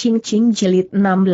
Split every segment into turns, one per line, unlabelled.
Cing Cing Jilid 16.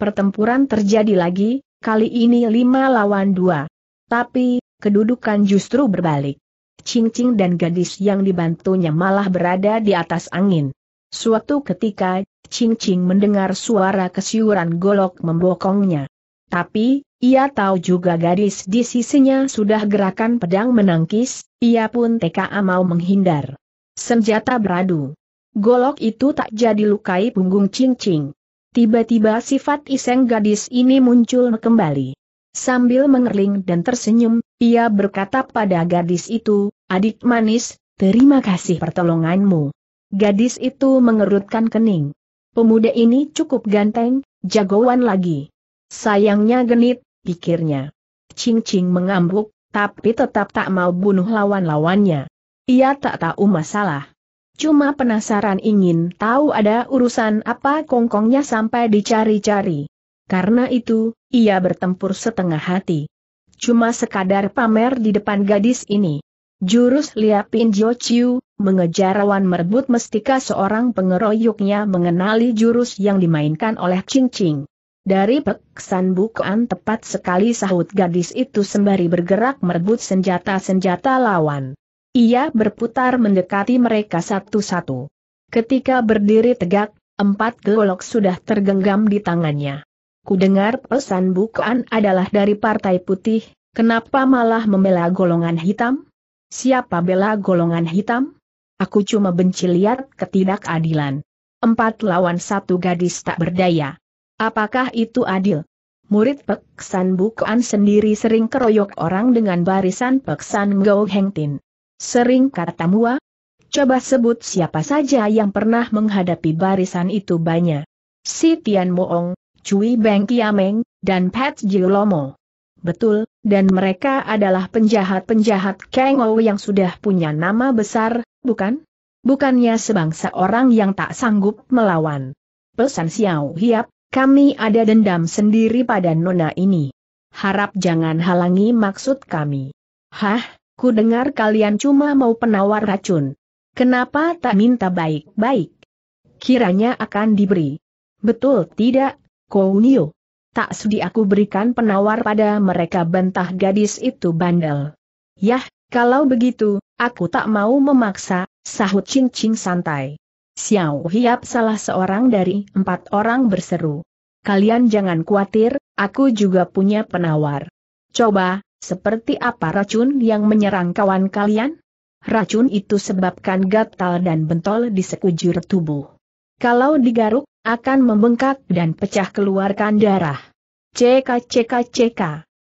Pertempuran terjadi lagi, kali ini lima lawan dua. Tapi, kedudukan justru berbalik. Cing Cing dan gadis yang dibantunya malah berada di atas angin. Suatu ketika, Cing Cing mendengar suara kesiuran golok membokongnya. Tapi, ia tahu juga gadis di sisinya sudah gerakan pedang menangkis, ia pun TKA mau menghindar. Senjata beradu. Golok itu tak jadi lukai punggung cincing. Tiba-tiba sifat iseng gadis ini muncul kembali. Sambil mengerling dan tersenyum, ia berkata pada gadis itu, adik manis, terima kasih pertolonganmu. Gadis itu mengerutkan kening. Pemuda ini cukup ganteng, jagoan lagi. Sayangnya genit, pikirnya. Cing-cing mengambuk, tapi tetap tak mau bunuh lawan-lawannya. Ia tak tahu masalah Cuma penasaran ingin tahu ada urusan apa kongkongnya sampai dicari-cari. Karena itu, ia bertempur setengah hati. Cuma sekadar pamer di depan gadis ini. Jurus Liapin Chiu, mengejar lawan merebut mestika seorang pengeroyoknya mengenali jurus yang dimainkan oleh Ching Ching. Dari peksan bukaan tepat sekali sahut gadis itu sembari bergerak merebut senjata-senjata lawan. Ia berputar mendekati mereka satu-satu. Ketika berdiri tegak, empat golok sudah tergenggam di tangannya. Kudengar pesan bukaan adalah dari Partai Putih, kenapa malah membela golongan hitam? Siapa bela golongan hitam? Aku cuma benci lihat ketidakadilan. Empat lawan satu gadis tak berdaya. Apakah itu adil? Murid Peksan Bukaan sendiri sering keroyok orang dengan barisan Peksan Ngau Heng Tin. Sering kata Mua, coba sebut siapa saja yang pernah menghadapi barisan itu banyak. Si Tian Moong, Cui Beng Kiameng, dan Pat Jilomo. Betul, dan mereka adalah penjahat-penjahat Kang Ou yang sudah punya nama besar, bukan? Bukannya sebangsa orang yang tak sanggup melawan. Pesan Xiao Hiap, kami ada dendam sendiri pada nona ini. Harap jangan halangi maksud kami. Hah, Ku dengar kalian cuma mau penawar racun. Kenapa tak minta baik-baik? Kiranya akan diberi. Betul tidak, Kounio? Tak sudi aku berikan penawar pada mereka bentah gadis itu bandel. Yah, kalau begitu, aku tak mau memaksa, sahut Ching Ching santai. Xiao Hiap salah seorang dari empat orang berseru. Kalian jangan khawatir, aku juga punya penawar. Coba, seperti apa racun yang menyerang kawan kalian? Racun itu sebabkan gatal dan bentol di sekujur tubuh. Kalau digaruk, akan membengkak dan pecah keluarkan darah. Ceka ceka ceka.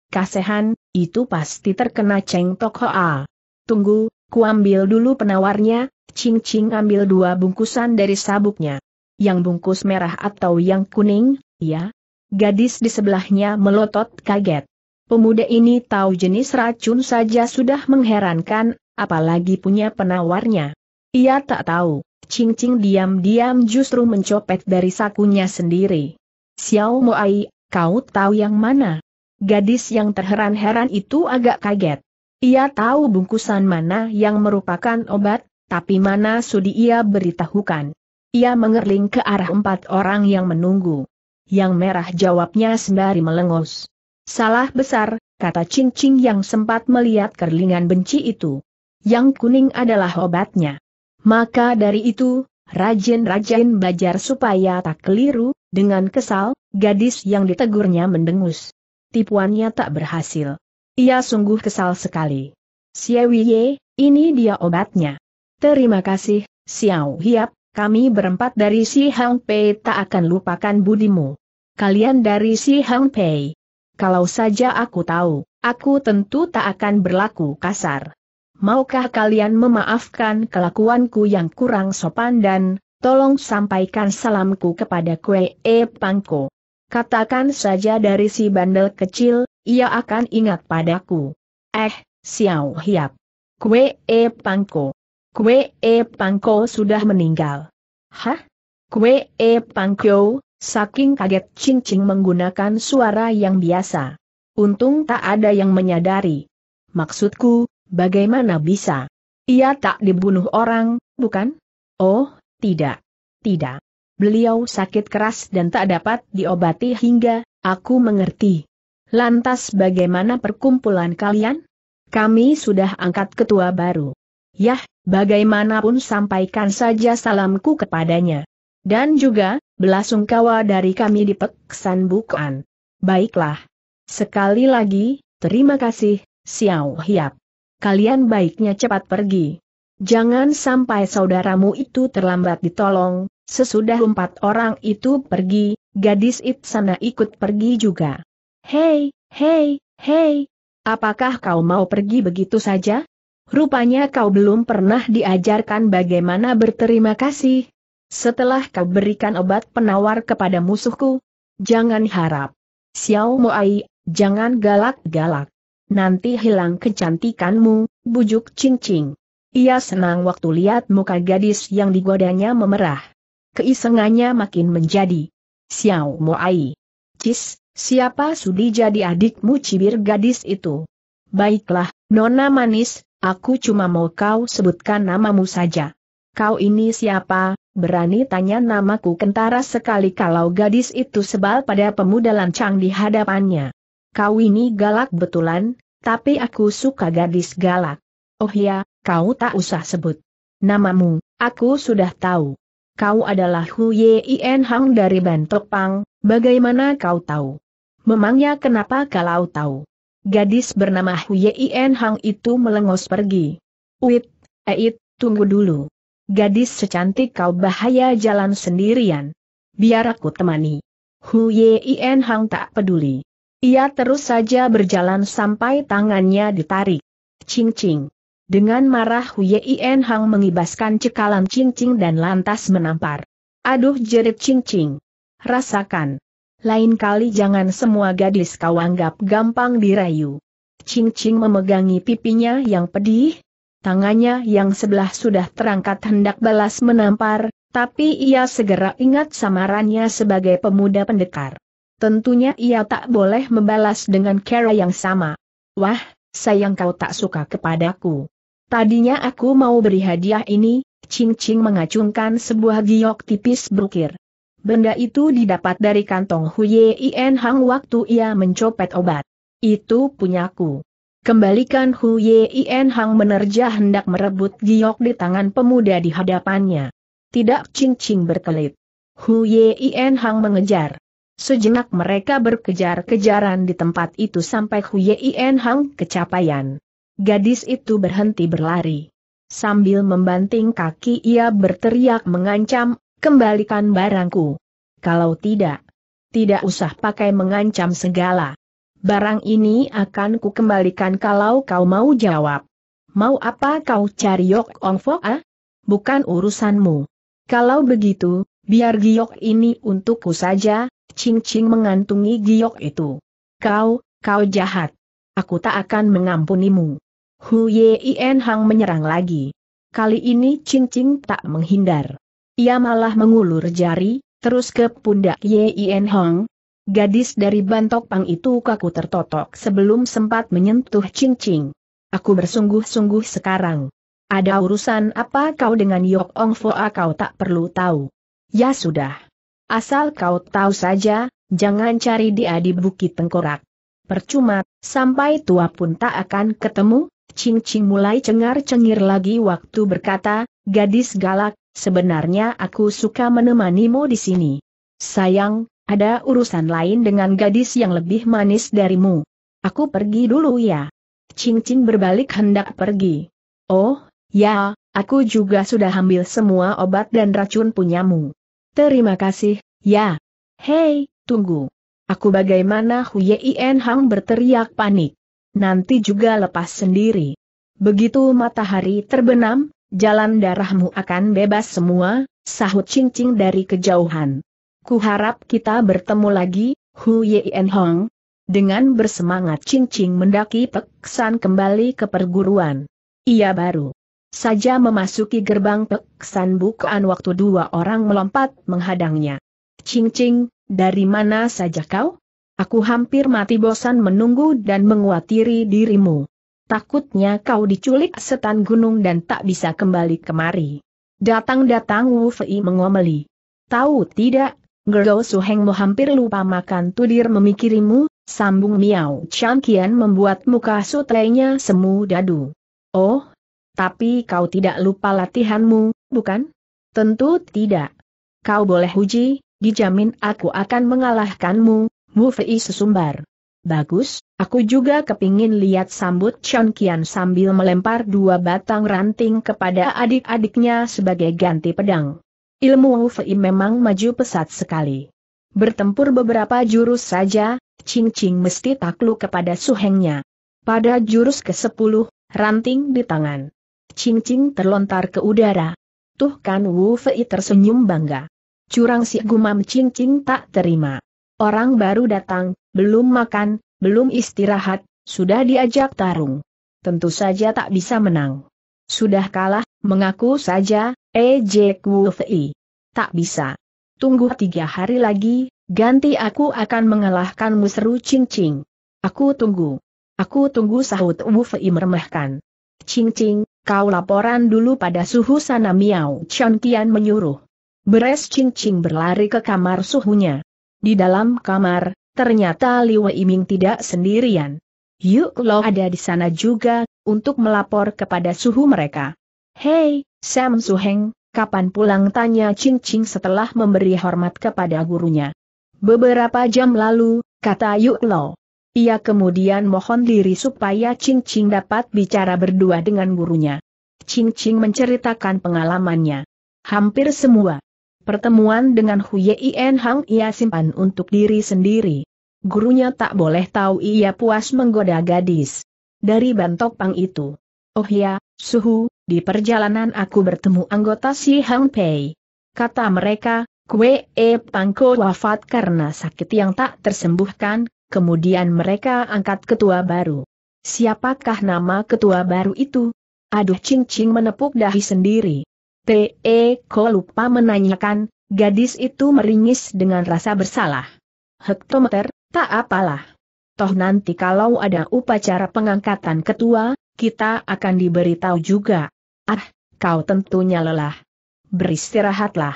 Kasehan, itu pasti terkena ceng toko A. Tunggu, kuambil dulu penawarnya, Ching Ching ambil dua bungkusan dari sabuknya. Yang bungkus merah atau yang kuning, ya? Gadis di sebelahnya melotot kaget. Pemuda ini tahu jenis racun saja sudah mengherankan, apalagi punya penawarnya. Ia tak tahu, cincin diam-diam justru mencopet dari sakunya sendiri. Xiao Ai, kau tahu yang mana? Gadis yang terheran-heran itu agak kaget. Ia tahu bungkusan mana yang merupakan obat, tapi mana sudi ia beritahukan. Ia mengerling ke arah empat orang yang menunggu. Yang merah jawabnya sembari melengus. Salah besar, kata Ching yang sempat melihat kerlingan benci itu. Yang kuning adalah obatnya. Maka dari itu, rajin-rajin belajar supaya tak keliru, dengan kesal, gadis yang ditegurnya mendengus. Tipuannya tak berhasil. Ia sungguh kesal sekali. Ye, ini dia obatnya. Terima kasih, Xiao Hiap, kami berempat dari Si Hang Pei tak akan lupakan budimu. Kalian dari Si Hang Pei. Kalau saja aku tahu, aku tentu tak akan berlaku kasar. Maukah kalian memaafkan kelakuanku yang kurang sopan dan, tolong sampaikan salamku kepada kue E Pangko. Katakan saja dari si bandel kecil, ia akan ingat padaku. Eh, Xiao Hiap. Kue E Pangko. Kue E Pangko sudah meninggal. Hah? Kue E Pangko, Saking kaget cincin menggunakan suara yang biasa. Untung tak ada yang menyadari. Maksudku, bagaimana bisa? Ia tak dibunuh orang, bukan? Oh, tidak. Tidak. Beliau sakit keras dan tak dapat diobati hingga, aku mengerti. Lantas bagaimana perkumpulan kalian? Kami sudah angkat ketua baru. Yah, bagaimanapun sampaikan saja salamku kepadanya. Dan juga, belasungkawa dari kami di Peksan Bukan. Baiklah. Sekali lagi, terima kasih, Xiao Hiap. Kalian baiknya cepat pergi. Jangan sampai saudaramu itu terlambat ditolong, sesudah empat orang itu pergi, gadis itu sana ikut pergi juga. Hei, hei, hei, apakah kau mau pergi begitu saja? Rupanya kau belum pernah diajarkan bagaimana berterima kasih, setelah kau berikan obat penawar kepada musuhku, jangan harap. Xiao Moai, jangan galak-galak. Nanti hilang kecantikanmu, bujuk cincing. Ia senang waktu lihat muka gadis yang digodanya memerah. Keisengannya makin menjadi. Xiao Moai. Cis, siapa sudi jadi adikmu cibir gadis itu? Baiklah, Nona Manis, aku cuma mau kau sebutkan namamu saja. Kau ini siapa, berani tanya namaku kentara sekali kalau gadis itu sebal pada pemuda lancang di hadapannya. Kau ini galak betulan, tapi aku suka gadis galak. Oh ya, kau tak usah sebut. Namamu, aku sudah tahu. Kau adalah Hu Yien Hang dari Bantok Pang, bagaimana kau tahu? Memangnya kenapa kalau tahu? Gadis bernama Hu Yien Hang itu melengos pergi. Uit, Eit, tunggu dulu. Gadis secantik kau bahaya jalan sendirian. Biar aku temani. Hu Yien Hang tak peduli. Ia terus saja berjalan sampai tangannya ditarik. Cing Cing. Dengan marah Hu Yien Hang mengibaskan cekalan Cing Cing dan lantas menampar. Aduh jerit Cing Cing. Rasakan. Lain kali jangan semua gadis kau anggap gampang dirayu. Cing Cing memegangi pipinya yang pedih, Tangannya yang sebelah sudah terangkat hendak balas menampar, tapi ia segera ingat samarannya sebagai pemuda pendekar. Tentunya ia tak boleh membalas dengan cara yang sama. Wah, sayang kau tak suka kepadaku. Tadinya aku mau beri hadiah ini, Ching Ching mengacungkan sebuah giok tipis berukir. Benda itu didapat dari kantong Huye Ien Hang waktu ia mencopet obat. Itu punyaku. Kembalikan Hu Yien Hang menerjah hendak merebut giok di tangan pemuda di hadapannya. Tidak cincing berkelit. Hu Yien Hang mengejar. Sejenak mereka berkejar-kejaran di tempat itu sampai Hu Yien Hang kecapaian. Gadis itu berhenti berlari. Sambil membanting kaki ia berteriak mengancam, kembalikan barangku. Kalau tidak, tidak usah pakai mengancam segala. Barang ini akan kukembalikan kalau kau mau jawab. Mau apa kau cari Yok Ong Fo ah? Bukan urusanmu. Kalau begitu, biar giok ini untukku saja, Ching Ching mengantungi giok itu. Kau, kau jahat. Aku tak akan mengampunimu. Hu Ien Hang menyerang lagi. Kali ini Ching Ching tak menghindar. Ia malah mengulur jari, terus ke pundak Yin Hang, Gadis dari bantok pang itu kaku tertotok sebelum sempat menyentuh cincin. Aku bersungguh-sungguh sekarang. Ada urusan apa kau dengan Yok Ong Foa kau tak perlu tahu. Ya sudah. Asal kau tahu saja, jangan cari dia di Bukit Tengkorak. Percuma, sampai tua pun tak akan ketemu, Ching Ching mulai cengar-cengir lagi waktu berkata, gadis galak, sebenarnya aku suka menemanimu di sini. Sayang, ada urusan lain dengan gadis yang lebih manis darimu. Aku pergi dulu ya. Cincin berbalik hendak pergi. Oh, ya, aku juga sudah ambil semua obat dan racun punyamu. Terima kasih, ya. Hei, tunggu. Aku bagaimana Yien Hang berteriak panik. Nanti juga lepas sendiri. Begitu matahari terbenam, jalan darahmu akan bebas semua, sahut cincing dari kejauhan. Ku harap kita bertemu lagi, Hu Yien Hong. Dengan bersemangat cincing mendaki peksan kembali ke perguruan. Ia baru saja memasuki gerbang peksan bukaan waktu dua orang melompat menghadangnya. Cincing, dari mana saja kau? Aku hampir mati bosan menunggu dan menguatiri dirimu. Takutnya kau diculik setan gunung dan tak bisa kembali kemari. Datang-datang Wu Fei mengomeli. Tahu tidak, suheng Suhengmo hampir lupa makan tudir memikirimu, sambung Miao Chan Kian membuat muka sutrenya semu dadu. Oh, tapi kau tidak lupa latihanmu, bukan? Tentu tidak. Kau boleh uji, dijamin aku akan mengalahkanmu, Mu Fei sesumbar. Bagus, aku juga kepingin lihat sambut Chan Kian sambil melempar dua batang ranting kepada adik-adiknya sebagai ganti pedang. Ilmu Wu Fei memang maju pesat sekali. Bertempur beberapa jurus saja, Ching Ching mesti takluk kepada suhengnya. Pada jurus ke-10, ranting di tangan. Ching Ching terlontar ke udara. Tuh kan Wu Fei tersenyum bangga. Curang si gumam Ching Ching tak terima. Orang baru datang, belum makan, belum istirahat, sudah diajak tarung. Tentu saja tak bisa menang. Sudah kalah, mengaku saja, EJ eh, Jack Tak bisa. Tunggu tiga hari lagi, ganti aku akan mengalahkanmu seru cincin. Aku tunggu. Aku tunggu sahut Fei meremehkan. Cincing, kau laporan dulu pada suhu sana Miao Chon Kian menyuruh. Beres Cincing berlari ke kamar suhunya. Di dalam kamar, ternyata Wei Ming tidak sendirian. Yuk Lo ada di sana juga, untuk melapor kepada suhu mereka. Hei, Sam Suheng, kapan pulang tanya Ching Ching setelah memberi hormat kepada gurunya. Beberapa jam lalu, kata Yuk Lo. Ia kemudian mohon diri supaya Ching Ching dapat bicara berdua dengan gurunya. Ching Ching menceritakan pengalamannya. Hampir semua pertemuan dengan Hu Yien Hang ia simpan untuk diri sendiri gurunya tak boleh tahu ia puas menggoda gadis. Dari bantok pang itu. Oh ya, suhu, di perjalanan aku bertemu anggota si Hang Pei. Kata mereka, kue e pangko wafat karena sakit yang tak tersembuhkan, kemudian mereka angkat ketua baru. Siapakah nama ketua baru itu? Aduh Cing Cing menepuk dahi sendiri. T.E. Ko lupa menanyakan, gadis itu meringis dengan rasa bersalah. Hektometer, Tak apalah. Toh nanti kalau ada upacara pengangkatan ketua, kita akan diberitahu juga. Ah, kau tentunya lelah. Beristirahatlah.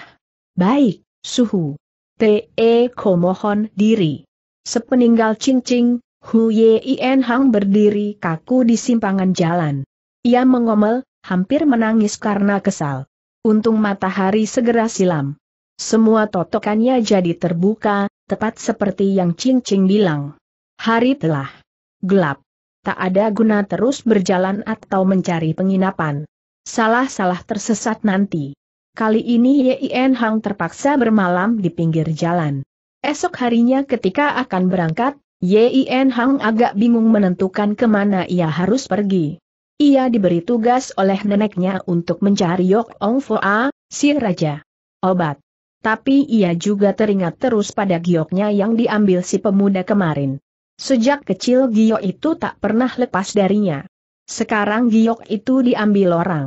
Baik, suhu. T.E. Ko mohon diri. Sepeninggal cincing, Hu Yin Hang berdiri kaku di simpangan jalan. Ia mengomel, hampir menangis karena kesal. Untung matahari segera silam. Semua totokannya jadi terbuka, tepat seperti yang Ching Ching bilang. Hari telah gelap. Tak ada guna terus berjalan atau mencari penginapan. Salah-salah tersesat nanti. Kali ini Yin Hang terpaksa bermalam di pinggir jalan. Esok harinya ketika akan berangkat, Yin Hang agak bingung menentukan kemana ia harus pergi. Ia diberi tugas oleh neneknya untuk mencari Yok Ong Foa, si raja obat tapi ia juga teringat terus pada gioknya yang diambil si pemuda kemarin. Sejak kecil giok itu tak pernah lepas darinya. Sekarang giok itu diambil orang.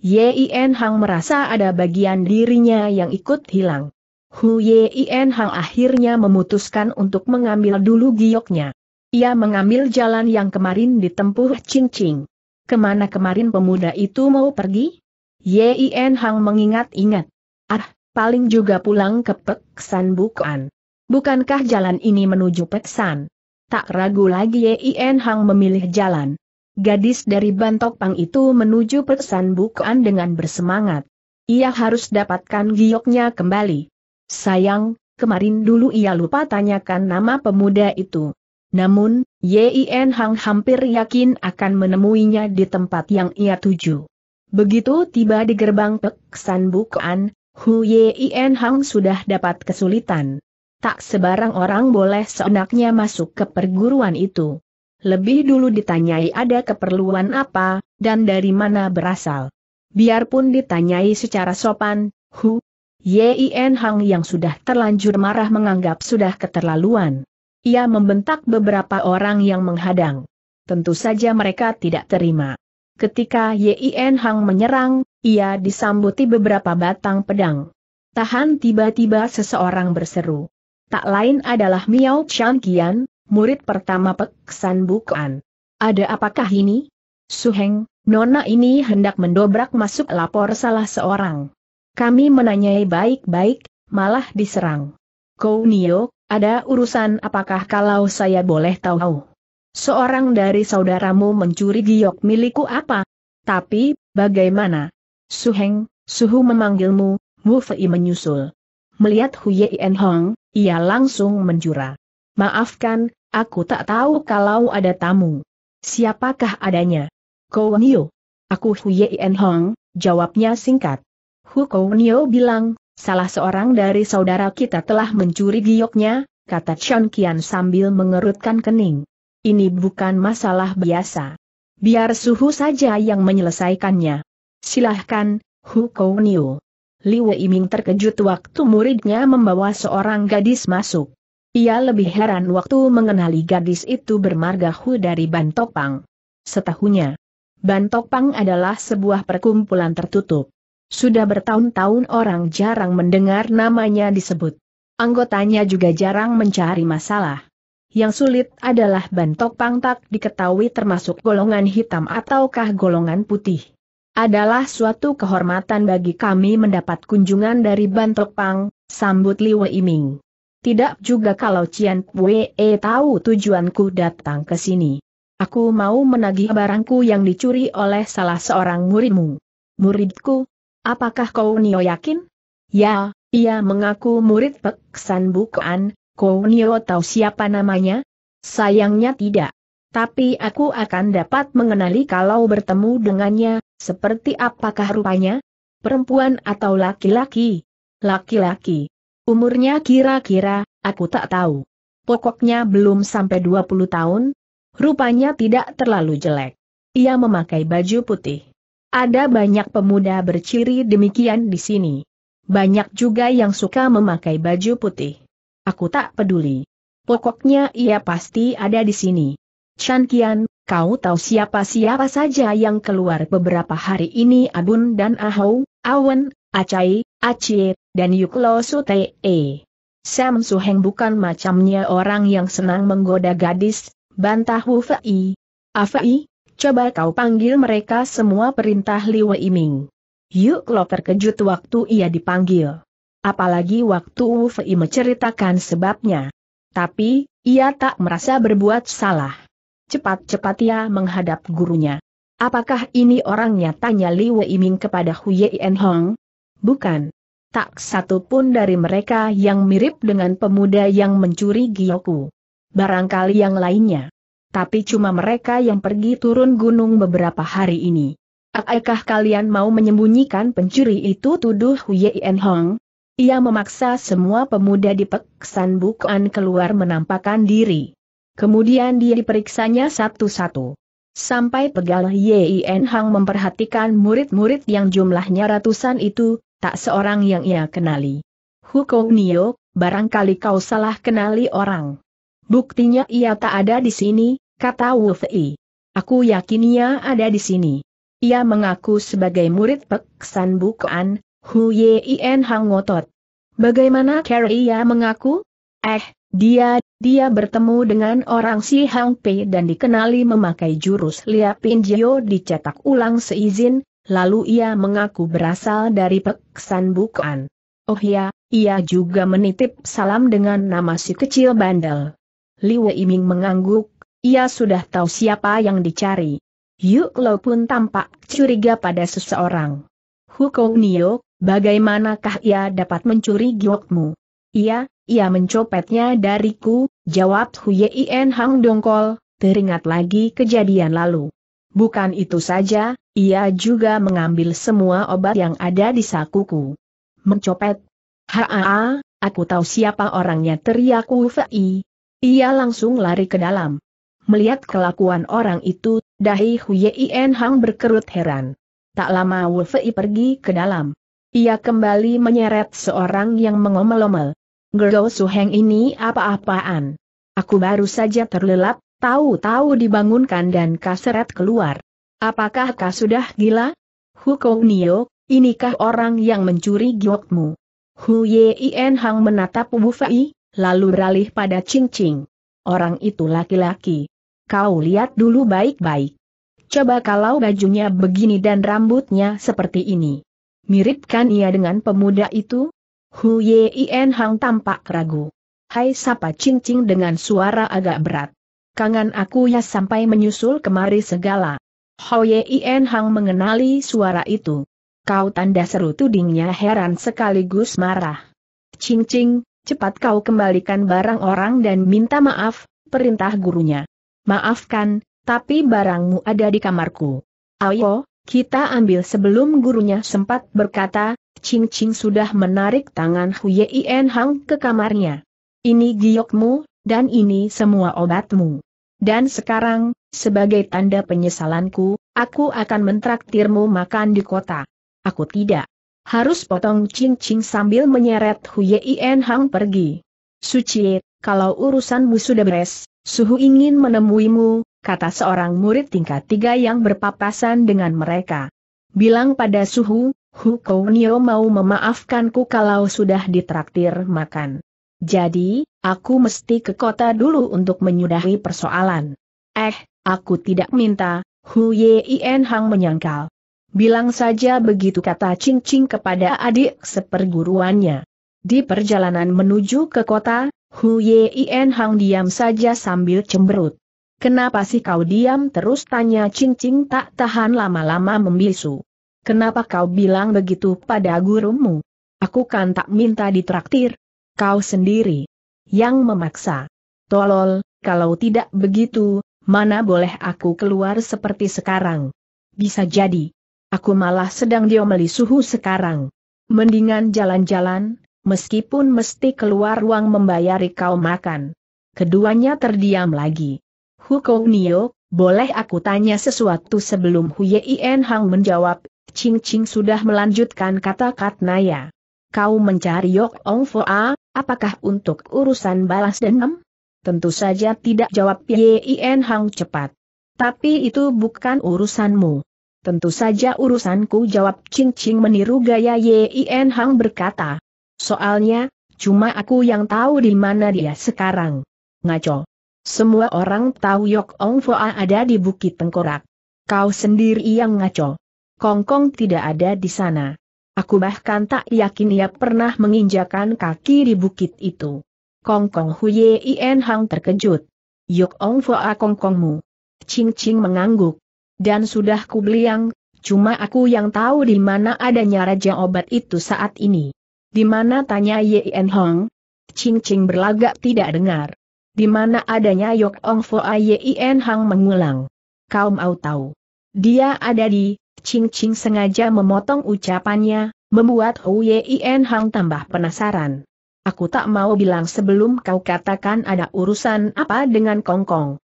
Yin Hang merasa ada bagian dirinya yang ikut hilang. Hu Yin Hang akhirnya memutuskan untuk mengambil dulu gioknya. Ia mengambil jalan yang kemarin ditempuh Ching Ching. Kemana kemarin pemuda itu mau pergi? Yin Hang mengingat-ingat. Ah, paling juga pulang ke Peksan Bukan. Bukankah jalan ini menuju Peksan? Tak ragu lagi Yien Hang memilih jalan. Gadis dari Bantok Pang itu menuju Peksan Bukan dengan bersemangat. Ia harus dapatkan gioknya kembali. Sayang, kemarin dulu ia lupa tanyakan nama pemuda itu. Namun, Yien Hang hampir yakin akan menemuinya di tempat yang ia tuju. Begitu tiba di gerbang Peksan Bukan. Hu Yien Hang sudah dapat kesulitan. Tak sebarang orang boleh seenaknya masuk ke perguruan itu. Lebih dulu ditanyai ada keperluan apa, dan dari mana berasal. Biarpun ditanyai secara sopan, Hu Yien Hang yang sudah terlanjur marah menganggap sudah keterlaluan. Ia membentak beberapa orang yang menghadang. Tentu saja mereka tidak terima. Ketika Yin Hang menyerang, ia disambuti beberapa batang pedang. Tahan tiba-tiba seseorang berseru. Tak lain adalah Miao Chan Qian, murid pertama Peksan Bukan. Ada apakah ini? Heng, nona ini hendak mendobrak masuk lapor salah seorang. Kami menanyai baik-baik, malah diserang. Kou Nio, ada urusan apakah kalau saya boleh tahu? Seorang dari saudaramu mencuri giok milikku apa? Tapi, bagaimana? Suheng, Suhu memanggilmu, Wu Fei menyusul. Melihat Huye En Hong, ia langsung menjura. Maafkan, aku tak tahu kalau ada tamu. Siapakah adanya? Nio. Aku Huye En Hong, jawabnya singkat. Hu Nio bilang, salah seorang dari saudara kita telah mencuri gioknya, kata Chan Kian sambil mengerutkan kening. Ini bukan masalah biasa. Biar suhu saja yang menyelesaikannya. Silahkan, Hukou Niu. Wei Ming terkejut waktu muridnya membawa seorang gadis masuk. Ia lebih heran waktu mengenali gadis itu bermarga Hu dari Bantopang. Setahunya, Bantopang adalah sebuah perkumpulan tertutup. Sudah bertahun-tahun orang jarang mendengar namanya disebut. Anggotanya juga jarang mencari masalah. Yang sulit adalah bantok pangtak diketahui termasuk golongan hitam ataukah golongan putih. Adalah suatu kehormatan bagi kami mendapat kunjungan dari bantok pang, sambut Liwe Iming. Tidak juga kalau Cian Pue tahu tujuanku datang ke sini. Aku mau menagih barangku yang dicuri oleh salah seorang muridmu. Muridku? Apakah kau Nio yakin? Ya, ia mengaku murid Peksan bukan. Kounio tahu siapa namanya? Sayangnya tidak. Tapi aku akan dapat mengenali kalau bertemu dengannya, seperti apakah rupanya? Perempuan atau laki-laki? Laki-laki. Umurnya kira-kira, aku tak tahu. Pokoknya belum sampai 20 tahun. Rupanya tidak terlalu jelek. Ia memakai baju putih. Ada banyak pemuda berciri demikian di sini. Banyak juga yang suka memakai baju putih aku tak peduli. Pokoknya ia pasti ada di sini. Chan Kian, kau tahu siapa-siapa saja yang keluar beberapa hari ini Abun dan Ahau, Awen, Acai, Acie, dan Yuklo Sutee. Sam Suheng bukan macamnya orang yang senang menggoda gadis, bantah Wu Fei. Afei, ah, coba kau panggil mereka semua perintah Liwe Iming. Yuklo terkejut waktu ia dipanggil apalagi waktu Wu Fei menceritakan sebabnya. Tapi, ia tak merasa berbuat salah. Cepat-cepat ia menghadap gurunya. Apakah ini orangnya tanya Li Ming kepada Huye En Hong? Bukan. Tak satu pun dari mereka yang mirip dengan pemuda yang mencuri Gioku. Barangkali yang lainnya. Tapi cuma mereka yang pergi turun gunung beberapa hari ini. Akankah kalian mau menyembunyikan pencuri itu tuduh Huye En Hong? Ia memaksa semua pemuda di Peksan Bukuan keluar menampakkan diri. Kemudian dia diperiksanya satu-satu. Sampai pegal En Hang memperhatikan murid-murid yang jumlahnya ratusan itu, tak seorang yang ia kenali. Hukou Nio, barangkali kau salah kenali orang. Buktinya ia tak ada di sini, kata Wu Aku yakin ia ada di sini. Ia mengaku sebagai murid Peksan Bukuan, Hu Yien Hang ngotot. Bagaimana Carrie mengaku? Eh, dia, dia bertemu dengan orang si Hang Pei dan dikenali memakai jurus Lia Jio dicetak ulang seizin, lalu ia mengaku berasal dari Peksan Bukan. Oh ya, ia juga menitip salam dengan nama si kecil bandel. Wei Ming mengangguk, ia sudah tahu siapa yang dicari. Yuk Lo pun tampak curiga pada seseorang. Hukong Niok, bagaimanakah ia dapat mencuri giokmu? Ia, ia mencopetnya dariku, jawab Huyen Hang Dongkol, teringat lagi kejadian lalu. Bukan itu saja, ia juga mengambil semua obat yang ada di sakuku. Mencopet. Haa, aku tahu siapa orangnya teriak Wu Fei. Ia langsung lari ke dalam. Melihat kelakuan orang itu, dahi Huyen Hang berkerut heran. Tak lama Wu pergi ke dalam. Ia kembali menyeret seorang yang mengomel-omel. Gerdo Suheng ini apa-apaan? Aku baru saja terlelap, tahu-tahu dibangunkan dan kaseret keluar. Apakah kau sudah gila? Hukou Nio, inikah orang yang mencuri giokmu? Hu Yien Hang menatap Wu Fei, lalu beralih pada Ching Ching. Orang itu laki-laki. Kau lihat dulu baik-baik. Coba kalau bajunya begini dan rambutnya seperti ini. Miripkan ia dengan pemuda itu? Hu Yien Hang tampak ragu. Hai sapa Cing dengan suara agak berat. Kangen aku ya sampai menyusul kemari segala. Hu Yien Hang mengenali suara itu. Kau tanda seru tudingnya heran sekaligus marah. Cing cepat kau kembalikan barang orang dan minta maaf, perintah gurunya. Maafkan, tapi barangmu ada di kamarku. Ayo, kita ambil sebelum gurunya sempat berkata, Ching Ching sudah menarik tangan Huye Ien Hang ke kamarnya. Ini giokmu, dan ini semua obatmu. Dan sekarang, sebagai tanda penyesalanku, aku akan mentraktirmu makan di kota. Aku tidak. Harus potong Ching Ching sambil menyeret Huye Ien Hang pergi. Suci, kalau urusanmu sudah beres, Suhu ingin menemuimu, kata seorang murid tingkat tiga yang berpapasan dengan mereka. Bilang pada Suhu, Hu Kounio mau memaafkanku kalau sudah ditraktir makan. Jadi, aku mesti ke kota dulu untuk menyudahi persoalan. Eh, aku tidak minta, Hu Yien Hang menyangkal. Bilang saja begitu kata Ching Ching kepada adik seperguruannya. Di perjalanan menuju ke kota, Hu Yien Hang diam saja sambil cemberut. Kenapa sih kau diam terus tanya cincing tak tahan lama-lama membisu. Kenapa kau bilang begitu pada gurumu? Aku kan tak minta ditraktir. Kau sendiri. Yang memaksa. Tolol, kalau tidak begitu, mana boleh aku keluar seperti sekarang. Bisa jadi. Aku malah sedang diomeli suhu sekarang. Mendingan jalan-jalan, meskipun mesti keluar uang membayari kau makan. Keduanya terdiam lagi. Hukong Nio, boleh aku tanya sesuatu sebelum Huyein Hang menjawab, Ching Ching sudah melanjutkan kata Naya. Ya. Kau mencari Yok Ong Foa, apakah untuk urusan balas dendam? Tentu saja tidak jawab Yien Hang cepat. Tapi itu bukan urusanmu. Tentu saja urusanku jawab Ching Ching meniru gaya Yien Hang berkata. Soalnya, cuma aku yang tahu di mana dia sekarang. Ngaco. Semua orang tahu Yok Ong Foa ada di Bukit Tengkorak. Kau sendiri yang ngaco. Kongkong tidak ada di sana. Aku bahkan tak yakin ia pernah menginjakan kaki di bukit itu. Kongkong Huye Ien Hang terkejut. Yok Ong Foa Kongkongmu. Ching Ching mengangguk. Dan sudah kubeliang, cuma aku yang tahu di mana adanya raja obat itu saat ini. Di mana tanya Yen Hong? Ching Ching berlagak tidak dengar di mana adanya Yok Ong Fo Yin Hang mengulang. Kau mau tahu? Dia ada di, Ching Ching sengaja memotong ucapannya, membuat Yin Hang tambah penasaran. Aku tak mau bilang sebelum kau katakan ada urusan apa dengan Kong Kong.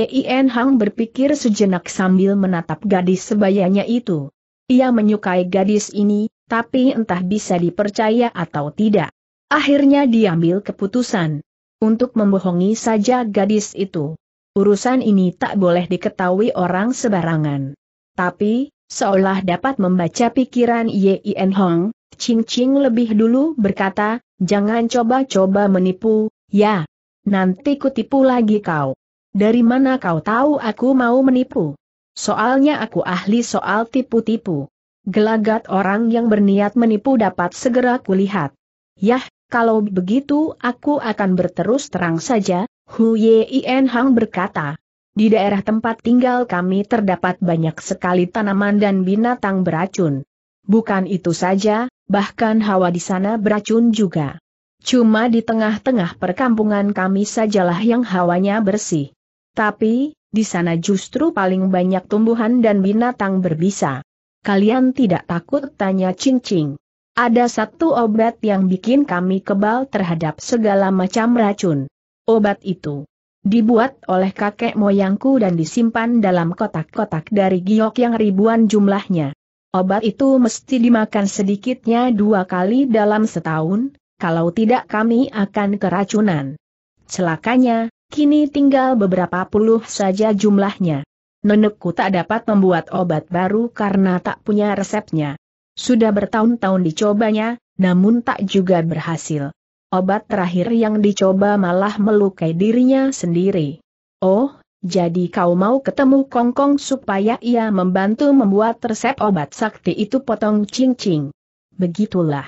Yin Hang berpikir sejenak sambil menatap gadis sebayanya itu. Ia menyukai gadis ini, tapi entah bisa dipercaya atau tidak. Akhirnya diambil keputusan untuk membohongi saja gadis itu. Urusan ini tak boleh diketahui orang sebarangan. Tapi, seolah dapat membaca pikiran Yin Hong, Ching Ching lebih dulu berkata, jangan coba-coba menipu, ya. Nanti kutipu lagi kau. Dari mana kau tahu aku mau menipu? Soalnya aku ahli soal tipu-tipu. Gelagat orang yang berniat menipu dapat segera kulihat. Yah, kalau begitu aku akan berterus terang saja, Hu Yien Hang berkata. Di daerah tempat tinggal kami terdapat banyak sekali tanaman dan binatang beracun. Bukan itu saja, bahkan hawa di sana beracun juga. Cuma di tengah-tengah perkampungan kami sajalah yang hawanya bersih. Tapi, di sana justru paling banyak tumbuhan dan binatang berbisa. Kalian tidak takut tanya cincing. Ada satu obat yang bikin kami kebal terhadap segala macam racun. Obat itu dibuat oleh kakek moyangku dan disimpan dalam kotak-kotak dari giok yang ribuan jumlahnya. Obat itu mesti dimakan sedikitnya dua kali dalam setahun, kalau tidak kami akan keracunan. Celakanya, kini tinggal beberapa puluh saja jumlahnya. Nenekku tak dapat membuat obat baru karena tak punya resepnya. Sudah bertahun-tahun dicobanya, namun tak juga berhasil. Obat terakhir yang dicoba malah melukai dirinya sendiri. Oh, jadi kau mau ketemu Kongkong -kong supaya ia membantu membuat resep obat sakti itu potong cincing? Begitulah.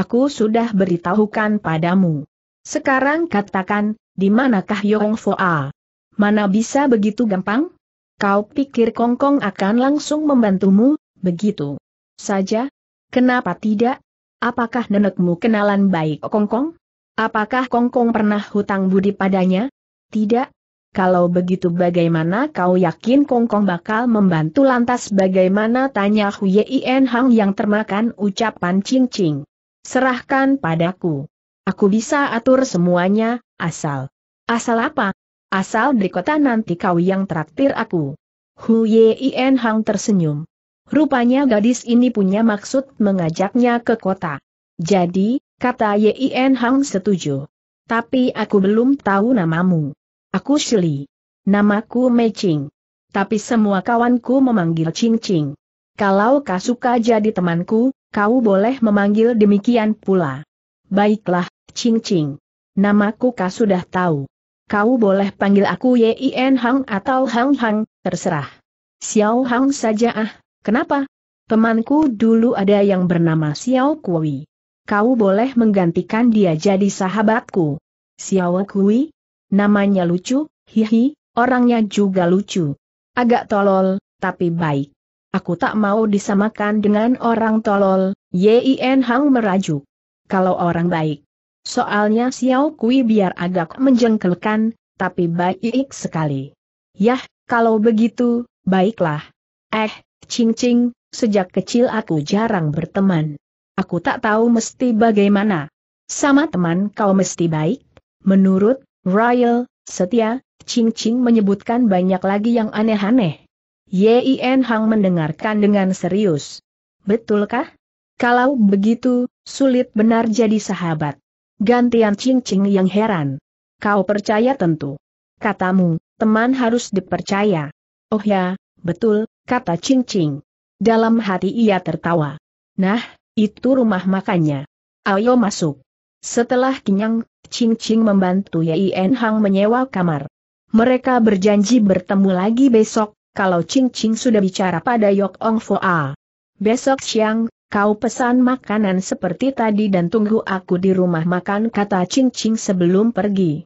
Aku sudah beritahukan padamu. Sekarang katakan, di manakah Yong Foa? Mana bisa begitu gampang? Kau pikir Kongkong akan langsung membantumu, begitu? saja? Kenapa tidak? Apakah nenekmu kenalan baik Kongkong? Apakah Kongkong pernah hutang budi padanya? Tidak. Kalau begitu bagaimana kau yakin Kongkong bakal membantu lantas bagaimana tanya Huyen Hang yang termakan ucapan Cing Cing. Serahkan padaku. Aku bisa atur semuanya, asal. Asal apa? Asal di kota nanti kau yang traktir aku. Huyen Hang tersenyum. Rupanya gadis ini punya maksud mengajaknya ke kota. Jadi, kata Yin Hang setuju. Tapi aku belum tahu namamu. Aku Shili. Namaku Ching. Tapi semua kawanku memanggil Ching Ching. Kalau kau suka jadi temanku, kau boleh memanggil demikian pula. Baiklah, Ching Ching. Namaku kau sudah tahu. Kau boleh panggil aku Yin Hang atau Hang Hang, terserah. Xiao Hang saja ah, Kenapa? Temanku dulu ada yang bernama Xiao Kui. Kau boleh menggantikan dia jadi sahabatku. Xiao Kui? Namanya lucu, hihi, orangnya juga lucu. Agak tolol, tapi baik. Aku tak mau disamakan dengan orang tolol, Yin Hang merajuk. Kalau orang baik. Soalnya Xiao Kui biar agak menjengkelkan, tapi baik sekali. Yah, kalau begitu, baiklah. Eh, Cing Cing, sejak kecil aku jarang berteman. Aku tak tahu mesti bagaimana. Sama teman kau mesti baik. Menurut Royal, setia, Cing Cing menyebutkan banyak lagi yang aneh-aneh. Yin Hang mendengarkan dengan serius. Betulkah? Kalau begitu, sulit benar jadi sahabat. Gantian Cing Cing yang heran. Kau percaya tentu. Katamu, teman harus dipercaya. Oh ya, betul, kata cincing. Dalam hati ia tertawa. Nah, itu rumah makannya. Ayo masuk. Setelah kenyang, Ching Ching membantu yien Hang menyewa kamar. Mereka berjanji bertemu lagi besok, kalau Ching Ching sudah bicara pada Yok Ong Foa. Besok siang, kau pesan makanan seperti tadi dan tunggu aku di rumah makan kata Ching Ching sebelum pergi.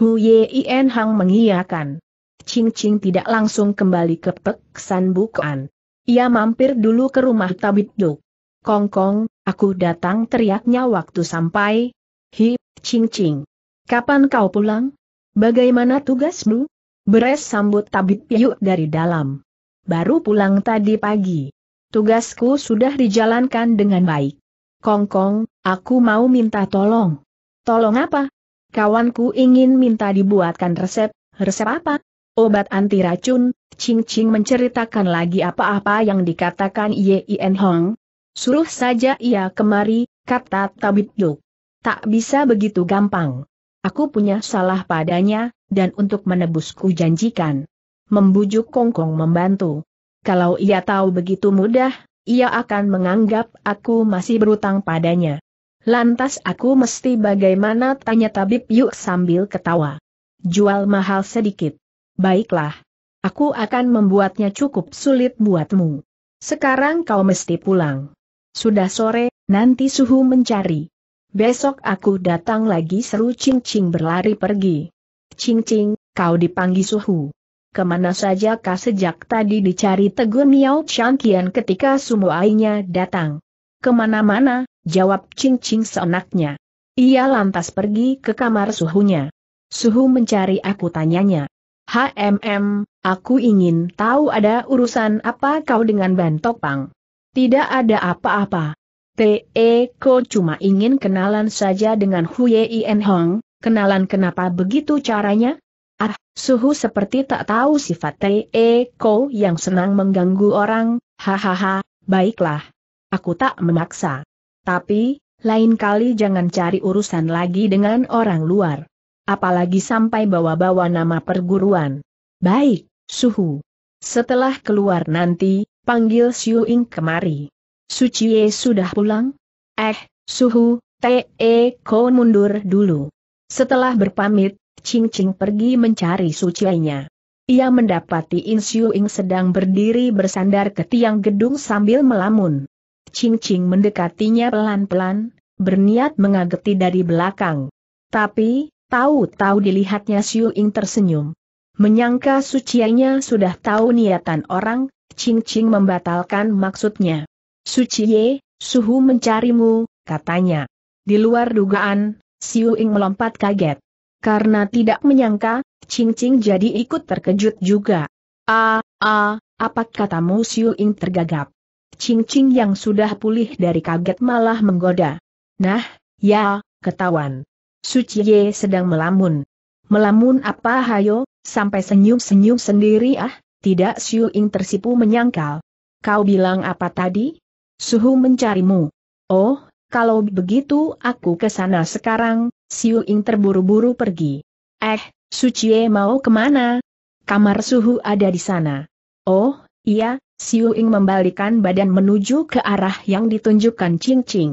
Hu yien Hang mengiyakan. Ching Ching tidak langsung kembali ke Pek San Ia mampir dulu ke rumah Tabib Duk. Kong Kong, aku datang teriaknya waktu sampai. Hi, Ching Ching. Kapan kau pulang? Bagaimana tugasmu? Beres sambut Tabib Piyu dari dalam. Baru pulang tadi pagi. Tugasku sudah dijalankan dengan baik. Kong Kong, aku mau minta tolong. Tolong apa? Kawanku ingin minta dibuatkan resep, resep apa? Obat anti racun, Ching Ching menceritakan lagi apa-apa yang dikatakan Ye Ien Hong. Suruh saja ia kemari, kata Tabib Yuk. Tak bisa begitu gampang. Aku punya salah padanya, dan untuk menebusku janjikan. Membujuk Kongkong membantu. Kalau ia tahu begitu mudah, ia akan menganggap aku masih berutang padanya. Lantas aku mesti bagaimana tanya tabib yuk sambil ketawa. Jual mahal sedikit. Baiklah. Aku akan membuatnya cukup sulit buatmu. Sekarang kau mesti pulang. Sudah sore, nanti suhu mencari. Besok aku datang lagi seru Cing Cing berlari pergi. Cing Cing, kau dipanggil suhu. Kemana saja kah sejak tadi dicari tegur Miao Changkian ketika sumuainya datang. Kemana-mana, jawab Cing Cing seenaknya. Ia lantas pergi ke kamar suhunya. Suhu mencari aku tanyanya. HMM, aku ingin tahu ada urusan apa kau dengan Bantok Pang. Tidak ada apa-apa. T.E. Ko cuma ingin kenalan saja dengan Huye Yien Hong, kenalan kenapa begitu caranya? Ah, suhu seperti tak tahu sifat T.E. Ko yang senang mengganggu orang, hahaha, baiklah. Aku tak memaksa. Tapi, lain kali jangan cari urusan lagi dengan orang luar apalagi sampai bawa-bawa nama perguruan. Baik, suhu. Setelah keluar nanti, panggil Siu Ing kemari. Suciye sudah pulang? Eh, suhu, te e Ko mundur dulu. Setelah berpamit, Ching Ching pergi mencari Suciye-nya. Ia mendapati In Siu Ing sedang berdiri bersandar ke tiang gedung sambil melamun. Ching Ching mendekatinya pelan-pelan, berniat mengageti dari belakang. Tapi, Tahu-tahu dilihatnya Siu Ying tersenyum. Menyangka sucianya sudah tahu niatan orang, Ching Ching membatalkan maksudnya. Suciye, suhu mencarimu, katanya. Di luar dugaan, Siu Ying melompat kaget. Karena tidak menyangka, Ching Ching jadi ikut terkejut juga. Ah, ah, apa katamu Siu Ying tergagap. Ching Ching yang sudah pulih dari kaget malah menggoda. Nah, ya, ketahuan. Suciye sedang melamun. Melamun apa hayo, sampai senyum-senyum sendiri ah, tidak Siu Ing tersipu menyangkal. Kau bilang apa tadi? Suhu mencarimu. Oh, kalau begitu aku ke sana sekarang, Siu Ing terburu-buru pergi. Eh, Suciye mau kemana? Kamar Suhu ada di sana. Oh, iya, Siu Ing membalikan badan menuju ke arah yang ditunjukkan Cing Cing.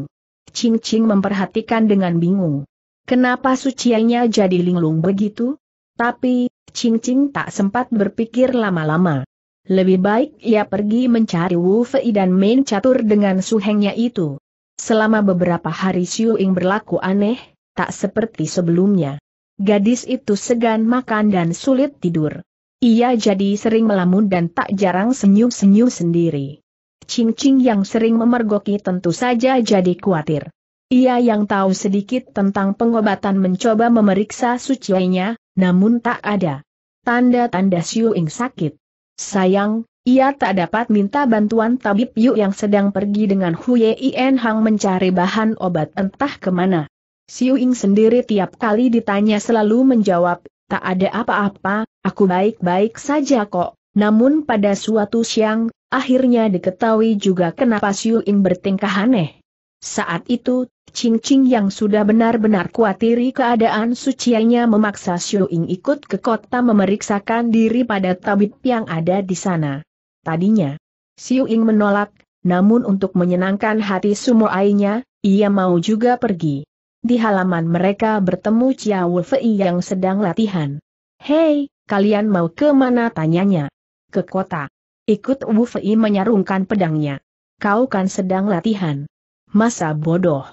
Cing Cing memperhatikan dengan bingung. Kenapa suciannya jadi linglung begitu? Tapi, Ching Ching tak sempat berpikir lama-lama. Lebih baik ia pergi mencari Wu Fei dan main catur dengan suhengnya itu. Selama beberapa hari Xiu Ying berlaku aneh, tak seperti sebelumnya. Gadis itu segan makan dan sulit tidur. Ia jadi sering melamun dan tak jarang senyum-senyum sendiri. Cing-cing yang sering memergoki tentu saja jadi khawatir. Ia yang tahu sedikit tentang pengobatan mencoba memeriksa sucinya, namun tak ada tanda-tanda Xiu Ing sakit. Sayang, ia tak dapat minta bantuan tabib Yu yang sedang pergi dengan Huye Ien Hang mencari bahan obat entah kemana. Xiu Ing sendiri tiap kali ditanya selalu menjawab, tak ada apa-apa, aku baik-baik saja kok. Namun pada suatu siang, akhirnya diketahui juga kenapa Xiu Ing bertingkah aneh. Saat itu, Ching Ching yang sudah benar-benar kuatiri keadaan suciannya memaksa Xiu Ying ikut ke kota memeriksakan diri pada tabib yang ada di sana. Tadinya, Xiu Ying menolak, namun untuk menyenangkan hati Sumoainya, ia mau juga pergi. Di halaman mereka bertemu Chia Fei yang sedang latihan. Hei, kalian mau ke mana tanyanya? Ke kota. Ikut Wu Fei menyarungkan pedangnya. Kau kan sedang latihan masa bodoh.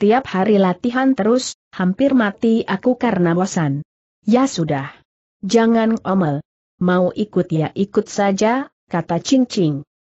Tiap hari latihan terus, hampir mati aku karena bosan. Ya sudah. Jangan omel. Mau ikut ya ikut saja, kata Cing Cing.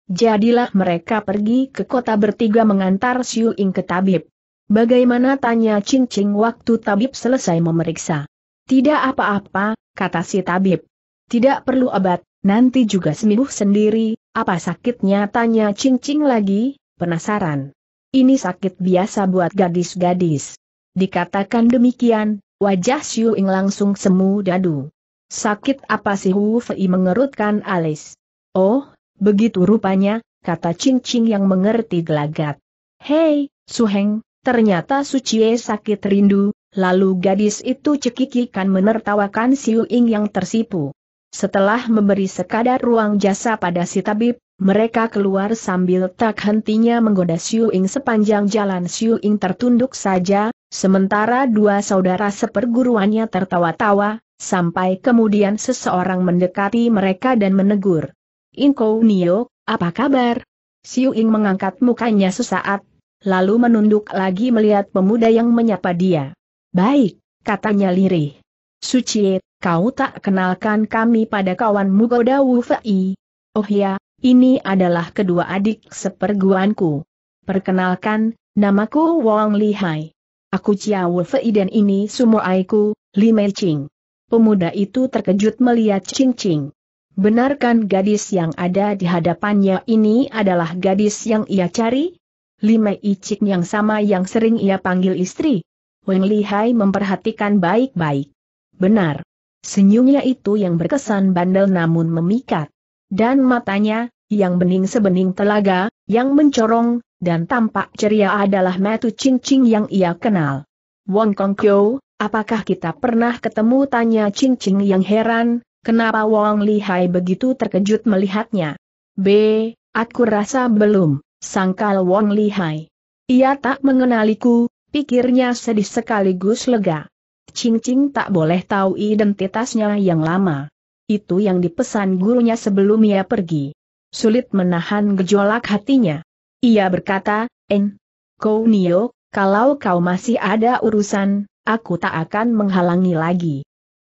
Jadilah mereka pergi ke kota bertiga mengantar Siu Ing ke tabib. Bagaimana tanya Cing Cing waktu tabib selesai memeriksa. Tidak apa-apa, kata si tabib. Tidak perlu obat, nanti juga sembuh sendiri, apa sakitnya tanya Cing Cing lagi, penasaran. Ini sakit biasa buat gadis-gadis. Dikatakan demikian, wajah Xiu Ing langsung semu dadu. Sakit apa sih Hu Fei mengerutkan alis? Oh, begitu rupanya, kata Ching Ching yang mengerti gelagat. Hei, Su Heng, ternyata Su Sucie sakit rindu, lalu gadis itu cekikikan menertawakan Xiu Ing yang tersipu. Setelah memberi sekadar ruang jasa pada si tabib, mereka keluar sambil tak hentinya menggoda Siu Ing sepanjang jalan Siu Ing tertunduk saja, sementara dua saudara seperguruannya tertawa-tawa, sampai kemudian seseorang mendekati mereka dan menegur. Inko Nio, apa kabar? Siu Ing mengangkat mukanya sesaat, lalu menunduk lagi melihat pemuda yang menyapa dia. Baik, katanya lirih. Suci, kau tak kenalkan kami pada kawanmu Goda Wu Fei. Oh ya, ini adalah kedua adik seperguanku. Perkenalkan, namaku Wong Lihai. Aku Chiao Fei dan ini sumoaiku, Li Mei Ching. Pemuda itu terkejut melihat Ching Ching. Benarkan gadis yang ada di hadapannya ini adalah gadis yang ia cari? Li Mei Ching yang sama yang sering ia panggil istri. Wong Lihai memperhatikan baik-baik. Benar. Senyumnya itu yang berkesan bandel namun memikat. Dan matanya, yang bening sebening telaga, yang mencorong, dan tampak ceria adalah metu cincing yang ia kenal. Wong Kong Kyo, apakah kita pernah ketemu tanya cincing yang heran, kenapa Wong Lihai begitu terkejut melihatnya? B, aku rasa belum, sangkal Wong Lihai. Ia tak mengenaliku, pikirnya sedih sekaligus lega. Cincin tak boleh tahu identitasnya yang lama. Itu yang dipesan gurunya sebelum ia pergi sulit menahan gejolak hatinya. Ia berkata, En, Kau Nio, kalau kau masih ada urusan, aku tak akan menghalangi lagi.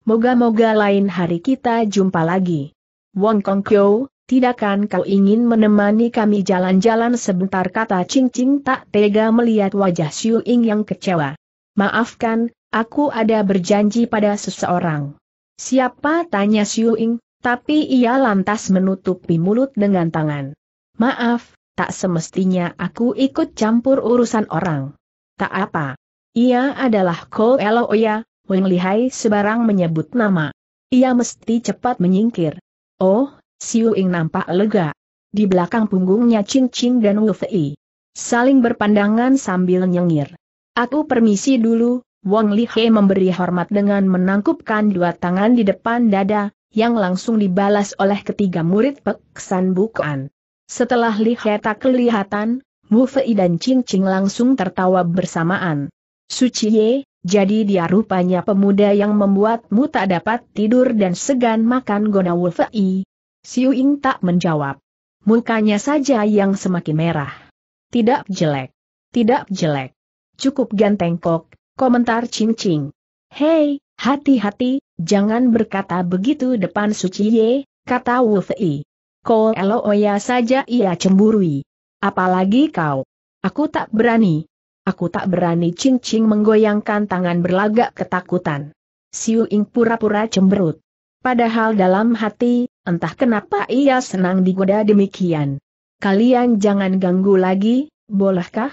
Moga-moga lain hari kita jumpa lagi. Wong Kong Kyo, Tidakkan kau ingin menemani kami jalan-jalan sebentar kata Ching Ching tak tega melihat wajah Xiu Ying yang kecewa. Maafkan, aku ada berjanji pada seseorang. Siapa tanya Xiu Ying? Tapi ia lantas menutupi mulut dengan tangan. Maaf, tak semestinya aku ikut campur urusan orang. Tak apa. Ia adalah Ko Eloya, Weng Lihai sebarang menyebut nama. Ia mesti cepat menyingkir. Oh, Siu Ing nampak lega. Di belakang punggungnya Ching Ching dan Wu Fei. Saling berpandangan sambil nyengir. Aku permisi dulu, Wang Lihai memberi hormat dengan menangkupkan dua tangan di depan dada, yang langsung dibalas oleh ketiga murid peksan Bukan. Setelah tak kelihatan, Mu Fei dan Ching Ching langsung tertawa bersamaan. Suci Ye, jadi dia rupanya pemuda yang membuatmu tak dapat tidur dan segan makan Gona Wu Fei. Siu Ying tak menjawab. Mukanya saja yang semakin merah. Tidak jelek. Tidak jelek. Cukup ganteng kok, komentar Ching Ching. Hei, Hati-hati, jangan berkata begitu depan Suci Ye, kata Wu Fei. Kol saja ia cemburui. Apalagi kau. Aku tak berani. Aku tak berani cing menggoyangkan tangan berlagak ketakutan. Siu Ing pura-pura cemberut. Padahal dalam hati, entah kenapa ia senang digoda demikian. Kalian jangan ganggu lagi, bolehkah?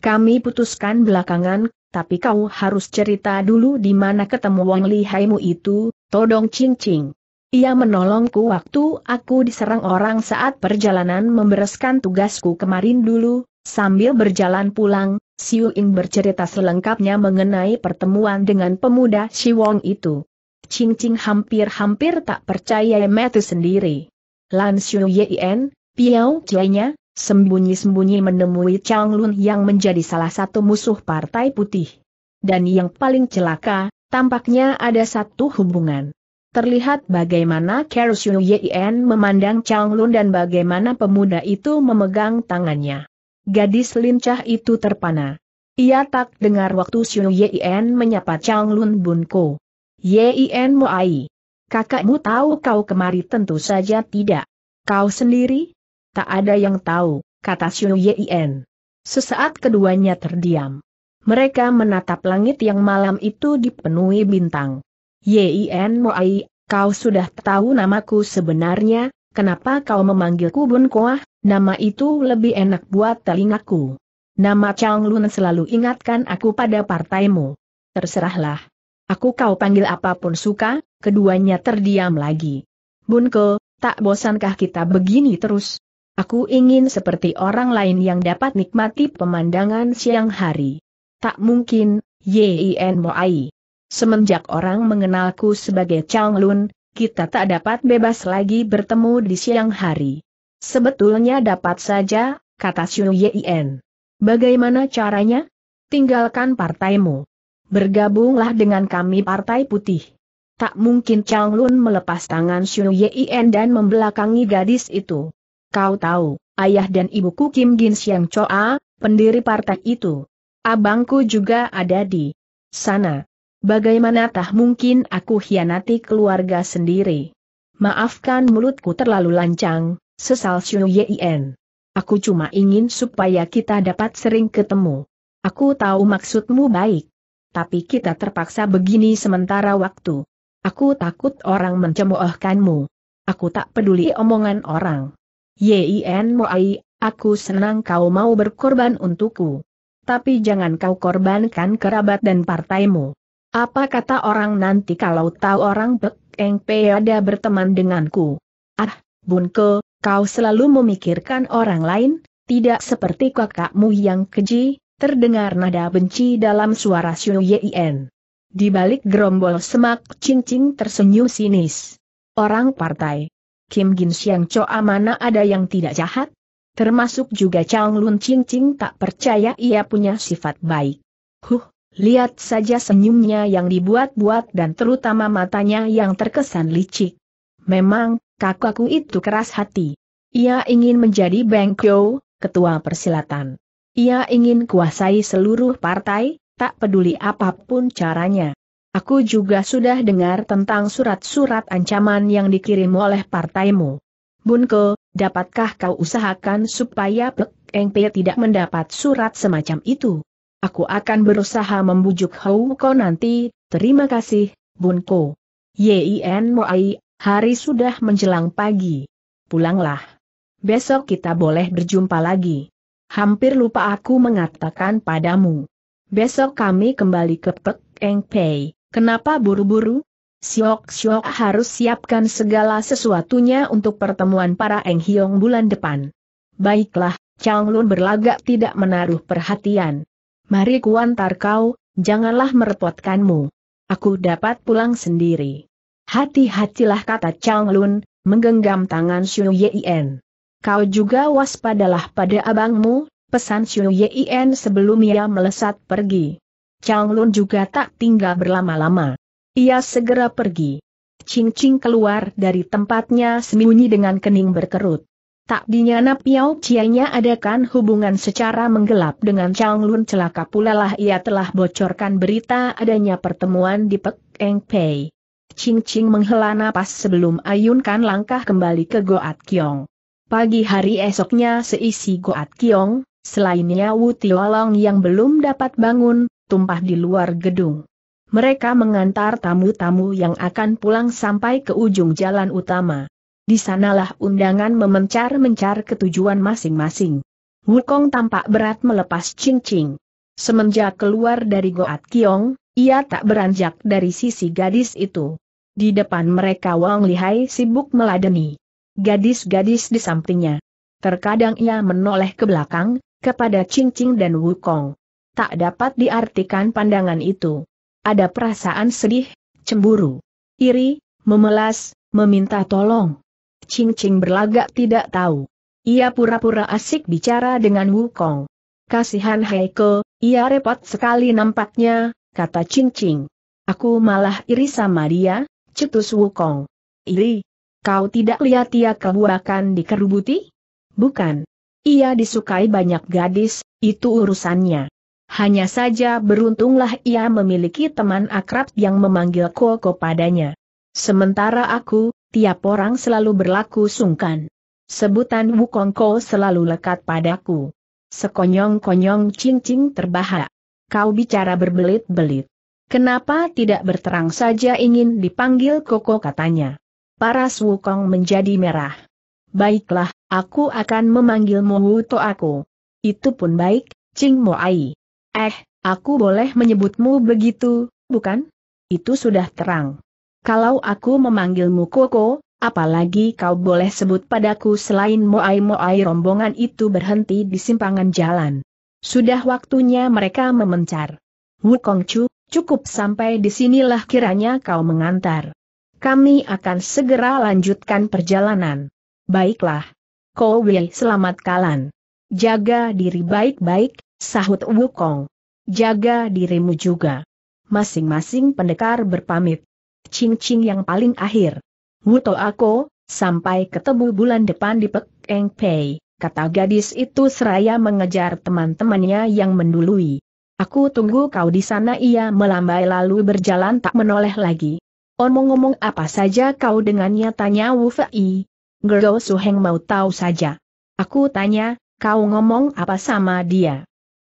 Kami putuskan belakangan, tapi kau harus cerita dulu di mana ketemu Wang Lihaimu itu, Todong Ching Ching. Ia menolongku waktu aku diserang orang saat perjalanan membereskan tugasku kemarin dulu, sambil berjalan pulang, Siu Ying bercerita selengkapnya mengenai pertemuan dengan pemuda Si Wong itu. Ching Ching hampir-hampir tak percaya mata sendiri. Lan Siu Yien, Piao Cie-nya, Sembunyi-sembunyi menemui Chang Lun yang menjadi salah satu musuh Partai Putih. Dan yang paling celaka, tampaknya ada satu hubungan. Terlihat bagaimana Kerusyu Yien memandang Chang Lun dan bagaimana pemuda itu memegang tangannya. Gadis lincah itu terpana. Ia tak dengar waktu Xiu Yien menyapa Chang Lun Bunko. Yien Moai. Kakakmu tahu kau kemari tentu saja tidak. Kau sendiri? Tak ada yang tahu, kata Xu Yien. Sesaat keduanya terdiam. Mereka menatap langit yang malam itu dipenuhi bintang. Yien Moai, kau sudah tahu namaku sebenarnya, kenapa kau memanggilku Bun Koah, nama itu lebih enak buat telingaku. Nama Chang Lun selalu ingatkan aku pada partaimu. Terserahlah. Aku kau panggil apapun suka, keduanya terdiam lagi. Bun Bunko, tak bosankah kita begini terus? Aku ingin seperti orang lain yang dapat nikmati pemandangan siang hari. Tak mungkin, Yin Moai. Semenjak orang mengenalku sebagai Chang Lun, kita tak dapat bebas lagi bertemu di siang hari. Sebetulnya dapat saja, kata Xu Yin. Bagaimana caranya? Tinggalkan partaimu. Bergabunglah dengan kami Partai Putih. Tak mungkin Chang Lun melepas tangan Xu Yin dan membelakangi gadis itu. Kau tahu, ayah dan ibuku Kim Gin Siang Choa, pendiri partai itu. Abangku juga ada di sana. Bagaimana tah mungkin aku hianati keluarga sendiri? Maafkan mulutku terlalu lancang, sesal Xiu Yin. Aku cuma ingin supaya kita dapat sering ketemu. Aku tahu maksudmu baik. Tapi kita terpaksa begini sementara waktu. Aku takut orang mencemoohkanmu. Aku tak peduli omongan orang. Yin Moai, aku senang kau mau berkorban untukku. Tapi jangan kau korbankan kerabat dan partaimu. Apa kata orang nanti kalau tahu orang Pek Eng ada berteman denganku? Ah, Bunko, kau selalu memikirkan orang lain, tidak seperti kakakmu yang keji, terdengar nada benci dalam suara Xiu Yin. Di balik gerombol semak cincing tersenyum sinis. Orang partai, Kim Gin Siang Choa mana ada yang tidak jahat? Termasuk juga Chang Lun Ching Ching tak percaya ia punya sifat baik. Huh, lihat saja senyumnya yang dibuat-buat dan terutama matanya yang terkesan licik. Memang, kakakku itu keras hati. Ia ingin menjadi Bang Kyo, ketua persilatan. Ia ingin kuasai seluruh partai, tak peduli apapun caranya. Aku juga sudah dengar tentang surat-surat ancaman yang dikirim oleh partaimu. Bunko, dapatkah kau usahakan supaya Pek Eng Pe tidak mendapat surat semacam itu? Aku akan berusaha membujuk Hou Ko nanti, terima kasih, Bunko. Yin Moai, hari sudah menjelang pagi. Pulanglah. Besok kita boleh berjumpa lagi. Hampir lupa aku mengatakan padamu. Besok kami kembali ke Pek Eng Pei. Kenapa buru-buru? Siok-siok harus siapkan segala sesuatunya untuk pertemuan para Eng Hiong bulan depan. Baiklah, Chang Lun berlagak tidak menaruh perhatian. Mari kuantar kau, janganlah merepotkanmu. Aku dapat pulang sendiri. Hati-hatilah kata Chang Lun, menggenggam tangan Xiu Yien. Kau juga waspadalah pada abangmu, pesan Xiu Yien sebelum ia melesat pergi. Chang Lun juga tak tinggal berlama-lama. Ia segera pergi. Ching Ching keluar dari tempatnya sembunyi dengan kening berkerut. Tak dinyana Piao Cianya adakan hubungan secara menggelap dengan Chang Lun celaka pula lah ia telah bocorkan berita adanya pertemuan di Pek Eng Pei. Ching Ching menghela napas sebelum ayunkan langkah kembali ke Goat Kiong. Pagi hari esoknya seisi Goat Kiong, selainnya Wu Tiolong yang belum dapat bangun, tumpah di luar gedung. Mereka mengantar tamu-tamu yang akan pulang sampai ke ujung jalan utama. Di sanalah undangan memencar-mencar ketujuan masing-masing. Wukong tampak berat melepas cincing. Semenjak keluar dari Goat Kiong, ia tak beranjak dari sisi gadis itu. Di depan mereka Wang Lihai sibuk meladeni. Gadis-gadis di sampingnya. Terkadang ia menoleh ke belakang, kepada cincing dan Wukong tak dapat diartikan pandangan itu. Ada perasaan sedih, cemburu, iri, memelas, meminta tolong. Ching Ching berlagak tidak tahu. Ia pura-pura asik bicara dengan Wukong. Kasihan Heiko, ia repot sekali nampaknya, kata Ching Ching. Aku malah iri sama dia, cetus Wukong. Iri, kau tidak lihat ia kebuakan dikerubuti? Bukan. Ia disukai banyak gadis, itu urusannya. Hanya saja beruntunglah ia memiliki teman akrab yang memanggil Koko padanya. Sementara aku, tiap orang selalu berlaku sungkan. Sebutan Wukongko selalu lekat padaku. Sekonyong-konyong cincing terbahak. Kau bicara berbelit-belit. Kenapa tidak berterang saja ingin dipanggil Koko katanya. Paras Wukong menjadi merah. Baiklah, aku akan memanggilmu Wuto aku. Itu pun baik, Ching Moai. Eh, aku boleh menyebutmu begitu, bukan? Itu sudah terang. Kalau aku memanggilmu Koko, apalagi kau boleh sebut padaku selain Moai-Moai rombongan itu berhenti di simpangan jalan. Sudah waktunya mereka memencar. Wukong Chu, cukup sampai disinilah kiranya kau mengantar. Kami akan segera lanjutkan perjalanan. Baiklah. Kau Wei selamat kalan. Jaga diri baik-baik, Sahut Wukong. Jaga dirimu juga. Masing-masing pendekar berpamit. Cing-cing yang paling akhir. Wuto aku, sampai ketemu bulan depan di Pek Eng Pei, kata gadis itu seraya mengejar teman-temannya yang mendului. Aku tunggu kau di sana ia melambai lalu berjalan tak menoleh lagi. Omong-omong apa saja kau dengannya tanya Wu Fei. Gerdo Suheng mau tahu saja. Aku tanya, kau ngomong apa sama dia?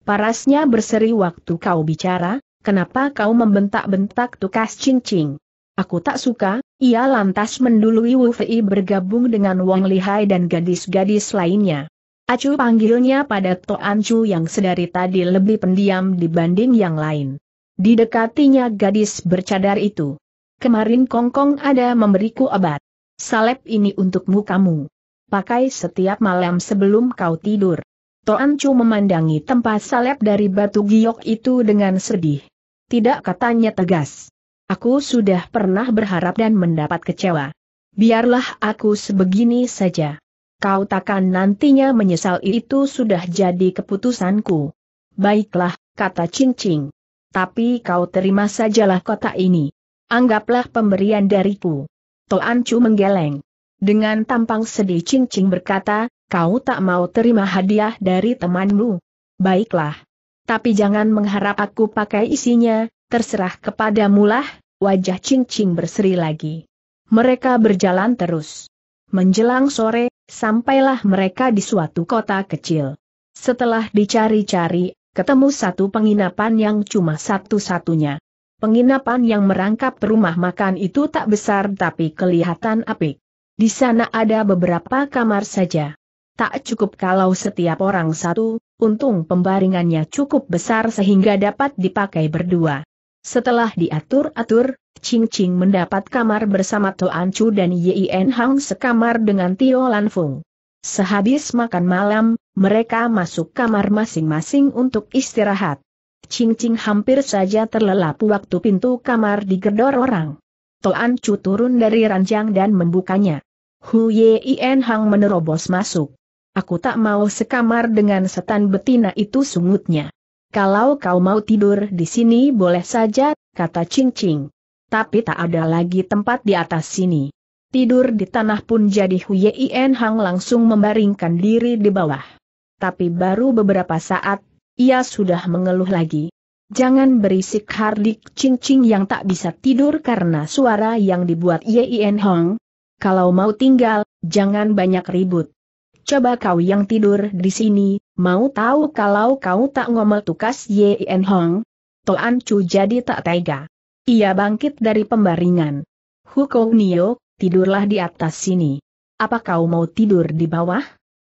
Parasnya berseri waktu kau bicara, kenapa kau membentak-bentak tukas cincing? Aku tak suka, ia lantas mendului Wu Fei bergabung dengan Wong Lihai dan gadis-gadis lainnya. Acu panggilnya pada Toan Chu yang sedari tadi lebih pendiam dibanding yang lain. Didekatinya gadis bercadar itu. Kemarin Kongkong ada memberiku obat. Salep ini untukmu kamu. Pakai setiap malam sebelum kau tidur. Toan Chu memandangi tempat salep dari batu giok itu dengan sedih. Tidak katanya tegas. Aku sudah pernah berharap dan mendapat kecewa. Biarlah aku sebegini saja. Kau takkan nantinya menyesal itu sudah jadi keputusanku. Baiklah, kata Ching Tapi kau terima sajalah kota ini. Anggaplah pemberian dariku. Toan Chu menggeleng. Dengan tampang sedih Ching berkata, Kau tak mau terima hadiah dari temanmu. Baiklah. Tapi jangan mengharap aku pakai isinya, terserah kepada mulah. wajah Cing Cing berseri lagi. Mereka berjalan terus. Menjelang sore, sampailah mereka di suatu kota kecil. Setelah dicari-cari, ketemu satu penginapan yang cuma satu-satunya. Penginapan yang merangkap rumah makan itu tak besar tapi kelihatan apik. Di sana ada beberapa kamar saja. Tak cukup kalau setiap orang satu, untung pembaringannya cukup besar sehingga dapat dipakai berdua. Setelah diatur-atur, Ching Ching mendapat kamar bersama Toan Chu dan Yin Hang sekamar dengan Tio Lan Fung. Sehabis makan malam, mereka masuk kamar masing-masing untuk istirahat. Ching Ching hampir saja terlelap waktu pintu kamar digedor orang. Toan Chu turun dari ranjang dan membukanya. Hu Yin Hang menerobos masuk. Aku tak mau sekamar dengan setan betina itu sungutnya. Kalau kau mau tidur di sini boleh saja, kata Cing Cing. Tapi tak ada lagi tempat di atas sini. Tidur di tanah pun jadi Huyen Hang langsung membaringkan diri di bawah. Tapi baru beberapa saat, ia sudah mengeluh lagi. Jangan berisik Hardik Cing Cing yang tak bisa tidur karena suara yang dibuat Yen Hong. Kalau mau tinggal, jangan banyak ribut coba kau yang tidur di sini, mau tahu kalau kau tak ngomel tukas Yen Hong? Toan Chu jadi tak tega. Ia bangkit dari pembaringan. Hukou Nio, tidurlah di atas sini. Apa kau mau tidur di bawah?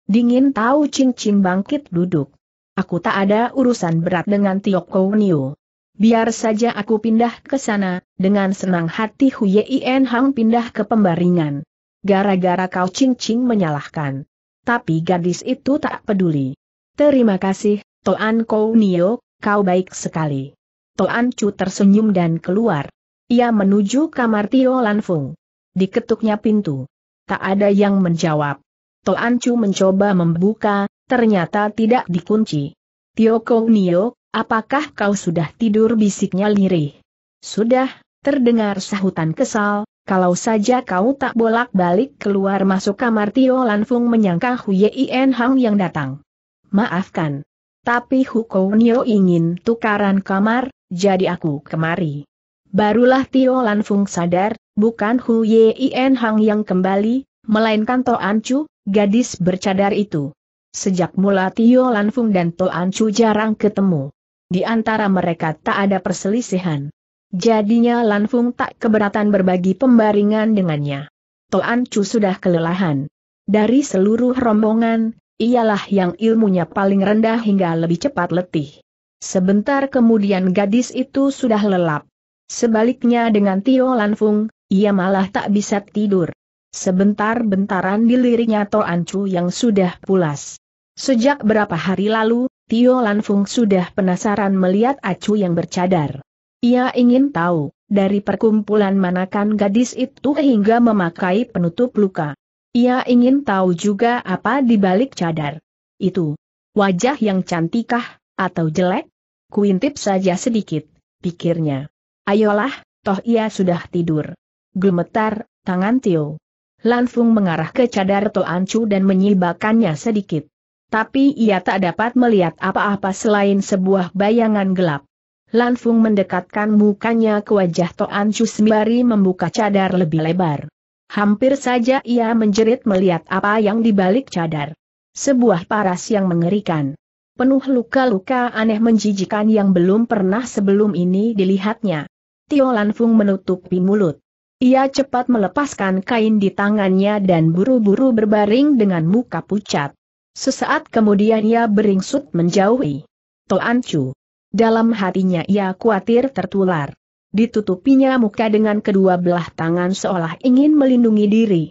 Dingin tahu Ching Ching bangkit duduk. Aku tak ada urusan berat dengan Tio Nio. Biar saja aku pindah ke sana, dengan senang hati Hu Yen Hong pindah ke pembaringan. Gara-gara kau Ching Ching menyalahkan tapi gadis itu tak peduli. Terima kasih, Toan Kou Nio, kau baik sekali. Toan Chu tersenyum dan keluar. Ia menuju kamar Tio Lanfung. Diketuknya pintu. Tak ada yang menjawab. Toan Chu mencoba membuka, ternyata tidak dikunci. Tio Kou Nio, apakah kau sudah tidur bisiknya lirih? Sudah, terdengar sahutan kesal, kalau saja kau tak bolak-balik keluar masuk kamar Tio Lanfung menyangka Huyen Hang yang datang. Maafkan. Tapi Hukounio ingin tukaran kamar, jadi aku kemari. Barulah Tio Lanfung sadar, bukan Huyen Hang yang kembali, melainkan To Anchu, gadis bercadar itu. Sejak mula Tio Lanfung dan To Anchu jarang ketemu. Di antara mereka tak ada perselisihan. Jadinya Lan Fung tak keberatan berbagi pembaringan dengannya. Toan Chu sudah kelelahan. Dari seluruh rombongan, ialah yang ilmunya paling rendah hingga lebih cepat letih. Sebentar kemudian gadis itu sudah lelap. Sebaliknya dengan Tio Lanfung, ia malah tak bisa tidur. Sebentar-bentaran diliriknya Toan Chu yang sudah pulas. Sejak berapa hari lalu, Tio Lanfung sudah penasaran melihat Acu yang bercadar. Ia ingin tahu, dari perkumpulan manakan gadis itu hingga memakai penutup luka. Ia ingin tahu juga apa di balik cadar. Itu, wajah yang cantikah, atau jelek? Kuintip saja sedikit, pikirnya. Ayolah, toh ia sudah tidur. Gemetar, tangan Tio. Langsung mengarah ke cadar Toancu dan menyibakannya sedikit. Tapi ia tak dapat melihat apa-apa selain sebuah bayangan gelap. Lan Feng mendekatkan mukanya ke wajah Toan Chusmiari membuka cadar lebih lebar. Hampir saja ia menjerit melihat apa yang dibalik cadar. Sebuah paras yang mengerikan. Penuh luka-luka aneh menjijikan yang belum pernah sebelum ini dilihatnya. Tio Lanfung menutupi mulut. Ia cepat melepaskan kain di tangannya dan buru-buru berbaring dengan muka pucat. Sesaat kemudian ia beringsut menjauhi. Toan Chu. Dalam hatinya ia khawatir tertular. Ditutupinya muka dengan kedua belah tangan seolah ingin melindungi diri.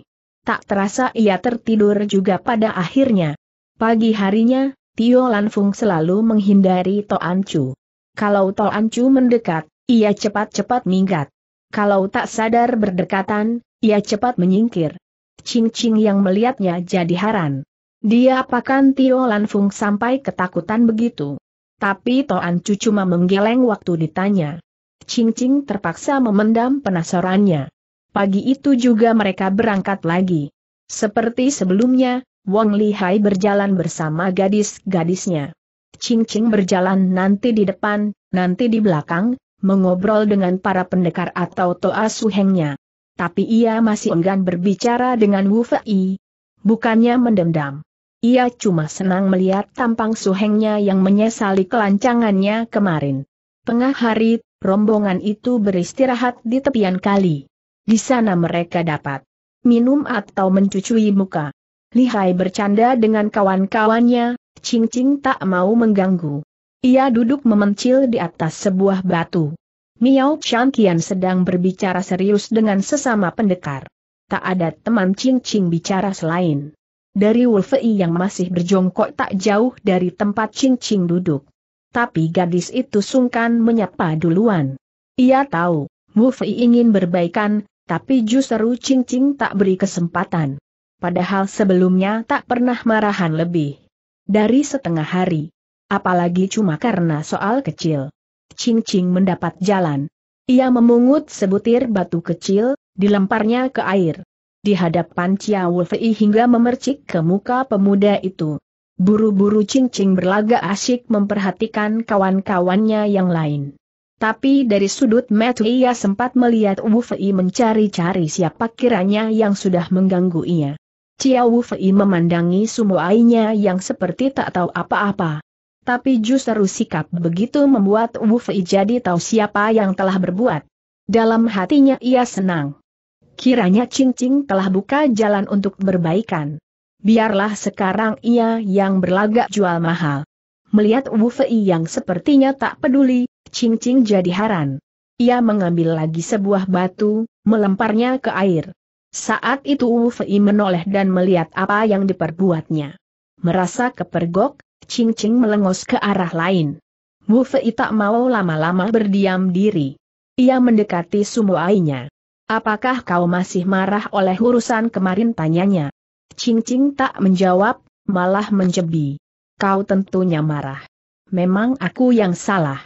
Tak terasa ia tertidur juga pada akhirnya. Pagi harinya, Tio Lanfung selalu menghindari Toan Chu. Kalau Toan Chu mendekat, ia cepat-cepat minggat. Kalau tak sadar berdekatan, ia cepat menyingkir. Ching Ching yang melihatnya jadi heran. Dia apakan Tio Lanfung sampai ketakutan begitu. Tapi Toan Cu cuma menggeleng waktu ditanya. Cing Cing terpaksa memendam penasarannya. Pagi itu juga mereka berangkat lagi. Seperti sebelumnya, Wong Lihai berjalan bersama gadis-gadisnya. Cing Cing berjalan nanti di depan, nanti di belakang, mengobrol dengan para pendekar atau Toa Suhengnya. Tapi ia masih enggan berbicara dengan Wu Fei. Bukannya mendendam. Ia cuma senang melihat tampang suhengnya yang menyesali kelancangannya kemarin. Tengah hari, rombongan itu beristirahat di tepian kali. Di sana mereka dapat minum atau mencucui muka. Lihai bercanda dengan kawan-kawannya, Cing Cing tak mau mengganggu. Ia duduk memencil di atas sebuah batu. Miao Changkian sedang berbicara serius dengan sesama pendekar. Tak ada teman Cing Cing bicara selain dari Wolfei yang masih berjongkok tak jauh dari tempat cincing duduk. Tapi gadis itu sungkan menyapa duluan. Ia tahu, Wolfei ingin berbaikan, tapi justru cincing tak beri kesempatan. Padahal sebelumnya tak pernah marahan lebih. Dari setengah hari. Apalagi cuma karena soal kecil. Cincing mendapat jalan. Ia memungut sebutir batu kecil, dilemparnya ke air di hadapan Chia Wufei hingga memercik ke muka pemuda itu. Buru-buru cincing berlaga asyik memperhatikan kawan-kawannya yang lain. Tapi dari sudut mata ia sempat melihat Wu mencari-cari siapa kiranya yang sudah mengganggu ia. Chiao Fei memandangi sumuainya yang seperti tak tahu apa-apa. Tapi justru sikap begitu membuat Wu jadi tahu siapa yang telah berbuat. Dalam hatinya ia senang. Kiranya cincing telah buka jalan untuk berbaikan. Biarlah sekarang ia yang berlagak jual mahal. Melihat Wu Fei yang sepertinya tak peduli, cincing jadi haran. Ia mengambil lagi sebuah batu, melemparnya ke air. Saat itu Wu Fei menoleh dan melihat apa yang diperbuatnya. Merasa kepergok, cincing melengos ke arah lain. Wu Fei tak mau lama-lama berdiam diri. Ia mendekati sumuainya. Apakah kau masih marah oleh urusan kemarin tanyanya? Cing Cing tak menjawab, malah menjebi. Kau tentunya marah. Memang aku yang salah.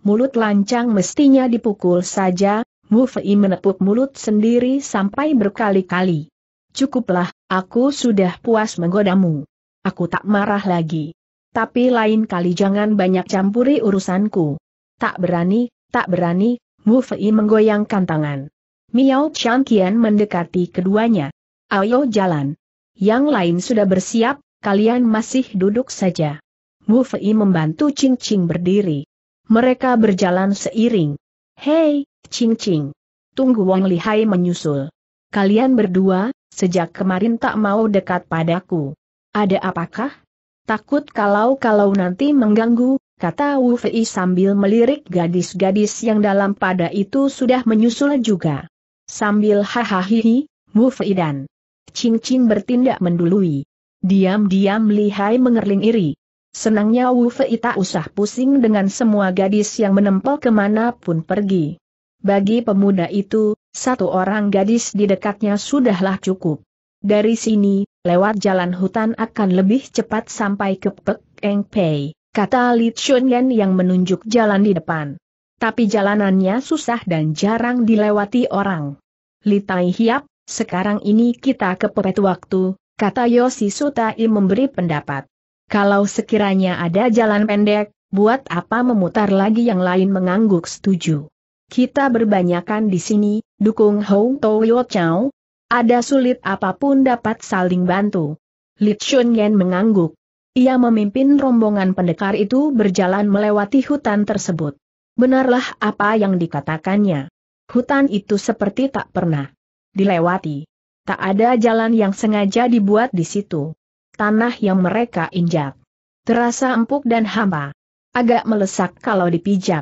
Mulut lancang mestinya dipukul saja, Mu Fei menepuk mulut sendiri sampai berkali-kali. Cukuplah, aku sudah puas menggodamu. Aku tak marah lagi. Tapi lain kali jangan banyak campuri urusanku. Tak berani, tak berani, Mu Fei menggoyangkan tangan. Miao Changkian mendekati keduanya. Ayo jalan. Yang lain sudah bersiap, kalian masih duduk saja. Wu Fei membantu Ching Ching berdiri. Mereka berjalan seiring. Hei, Ching Ching. Tunggu Wang Lihai menyusul. Kalian berdua, sejak kemarin tak mau dekat padaku. Ada apakah? Takut kalau-kalau nanti mengganggu, kata Wu Fei sambil melirik gadis-gadis yang dalam pada itu sudah menyusul juga. Sambil hahaha, Fei dan Ching Ching bertindak mendului. Diam-diam lihai mengerling iri. Senangnya Wu Fei tak usah pusing dengan semua gadis yang menempel kemanapun pergi. Bagi pemuda itu, satu orang gadis di dekatnya sudahlah cukup. Dari sini, lewat jalan hutan akan lebih cepat sampai ke Pek Eng Pei, kata Li Chunyan yang menunjuk jalan di depan. Tapi jalanannya susah dan jarang dilewati orang. Li Tai Hiap, sekarang ini kita kepepet waktu, kata Yoshi Sutai memberi pendapat. Kalau sekiranya ada jalan pendek, buat apa memutar lagi yang lain mengangguk setuju. Kita berbanyakan di sini, dukung Hong Toyo Chow. Ada sulit apapun dapat saling bantu. Li Chun Yen mengangguk. Ia memimpin rombongan pendekar itu berjalan melewati hutan tersebut. Benarlah apa yang dikatakannya. Hutan itu seperti tak pernah dilewati. Tak ada jalan yang sengaja dibuat di situ. Tanah yang mereka injak. Terasa empuk dan hamba. Agak melesak kalau dipijak.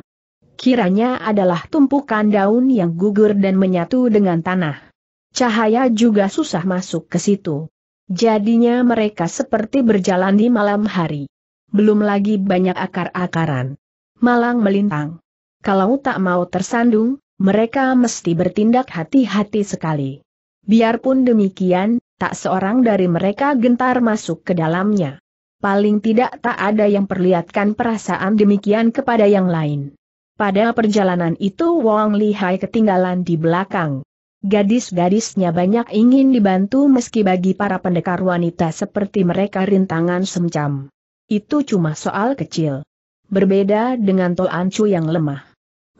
Kiranya adalah tumpukan daun yang gugur dan menyatu dengan tanah. Cahaya juga susah masuk ke situ. Jadinya mereka seperti berjalan di malam hari. Belum lagi banyak akar-akaran. Malang melintang. Kalau tak mau tersandung, mereka mesti bertindak hati-hati sekali. Biarpun demikian, tak seorang dari mereka gentar masuk ke dalamnya. Paling tidak tak ada yang perlihatkan perasaan demikian kepada yang lain. Pada perjalanan itu Wong Hai ketinggalan di belakang. Gadis-gadisnya banyak ingin dibantu meski bagi para pendekar wanita seperti mereka rintangan semacam. Itu cuma soal kecil. Berbeda dengan Toan Chu yang lemah.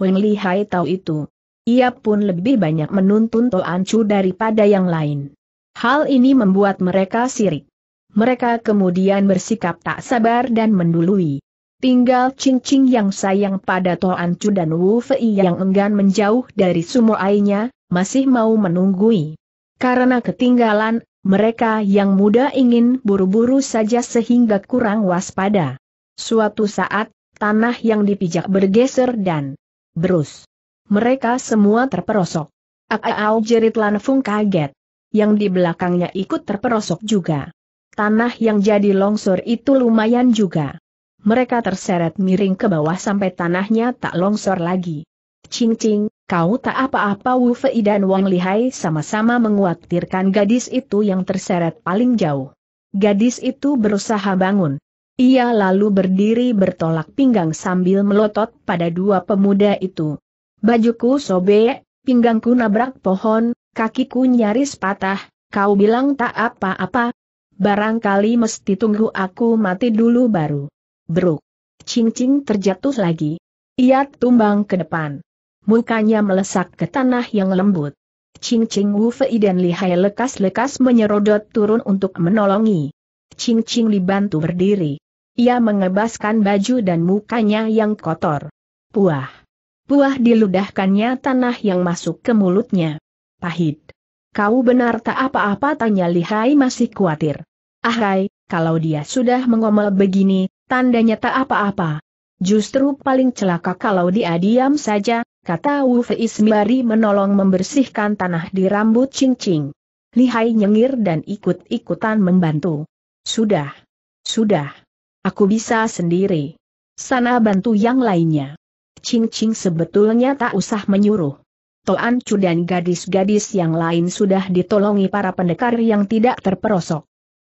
Li Hai tahu itu. Ia pun lebih banyak menuntun Toan Chu daripada yang lain. Hal ini membuat mereka sirik. Mereka kemudian bersikap tak sabar dan mendului. Tinggal cincin yang sayang pada Toan Chu dan Wu Fei yang enggan menjauh dari sumoainya, masih mau menunggui. Karena ketinggalan, mereka yang muda ingin buru-buru saja sehingga kurang waspada. Suatu saat, tanah yang dipijak bergeser dan berus. Mereka semua terperosok. Aau jerit Lanfung kaget. Yang di belakangnya ikut terperosok juga. Tanah yang jadi longsor itu lumayan juga. Mereka terseret miring ke bawah sampai tanahnya tak longsor lagi. Cing Cing, kau tak apa-apa Wu Fei dan Wang Lihai sama-sama menguatirkan gadis itu yang terseret paling jauh. Gadis itu berusaha bangun. Ia lalu berdiri bertolak pinggang sambil melotot pada dua pemuda itu. Bajuku sobek, pinggangku nabrak pohon, kakiku nyaris patah, kau bilang tak apa-apa. Barangkali mesti tunggu aku mati dulu baru. Bruk. cing terjatuh lagi. Ia tumbang ke depan. Mukanya melesak ke tanah yang lembut. Cing-cing Wu Fei dan Lihai lekas-lekas menyerodot turun untuk menolongi. cing dibantu berdiri. Ia mengebaskan baju dan mukanya yang kotor. Puah buah diludahkannya tanah yang masuk ke mulutnya. Pahit. Kau benar tak apa-apa tanya Lihai masih khawatir. Ah, hai, kalau dia sudah mengomel begini, tandanya tak apa-apa. Justru paling celaka kalau dia diam saja, kata Wu Ismari menolong membersihkan tanah di rambut cincing. Lihai nyengir dan ikut-ikutan membantu. Sudah. Sudah. Aku bisa sendiri. Sana bantu yang lainnya. Ching Ching sebetulnya tak usah menyuruh. Toan Chu dan gadis-gadis yang lain sudah ditolongi para pendekar yang tidak terperosok.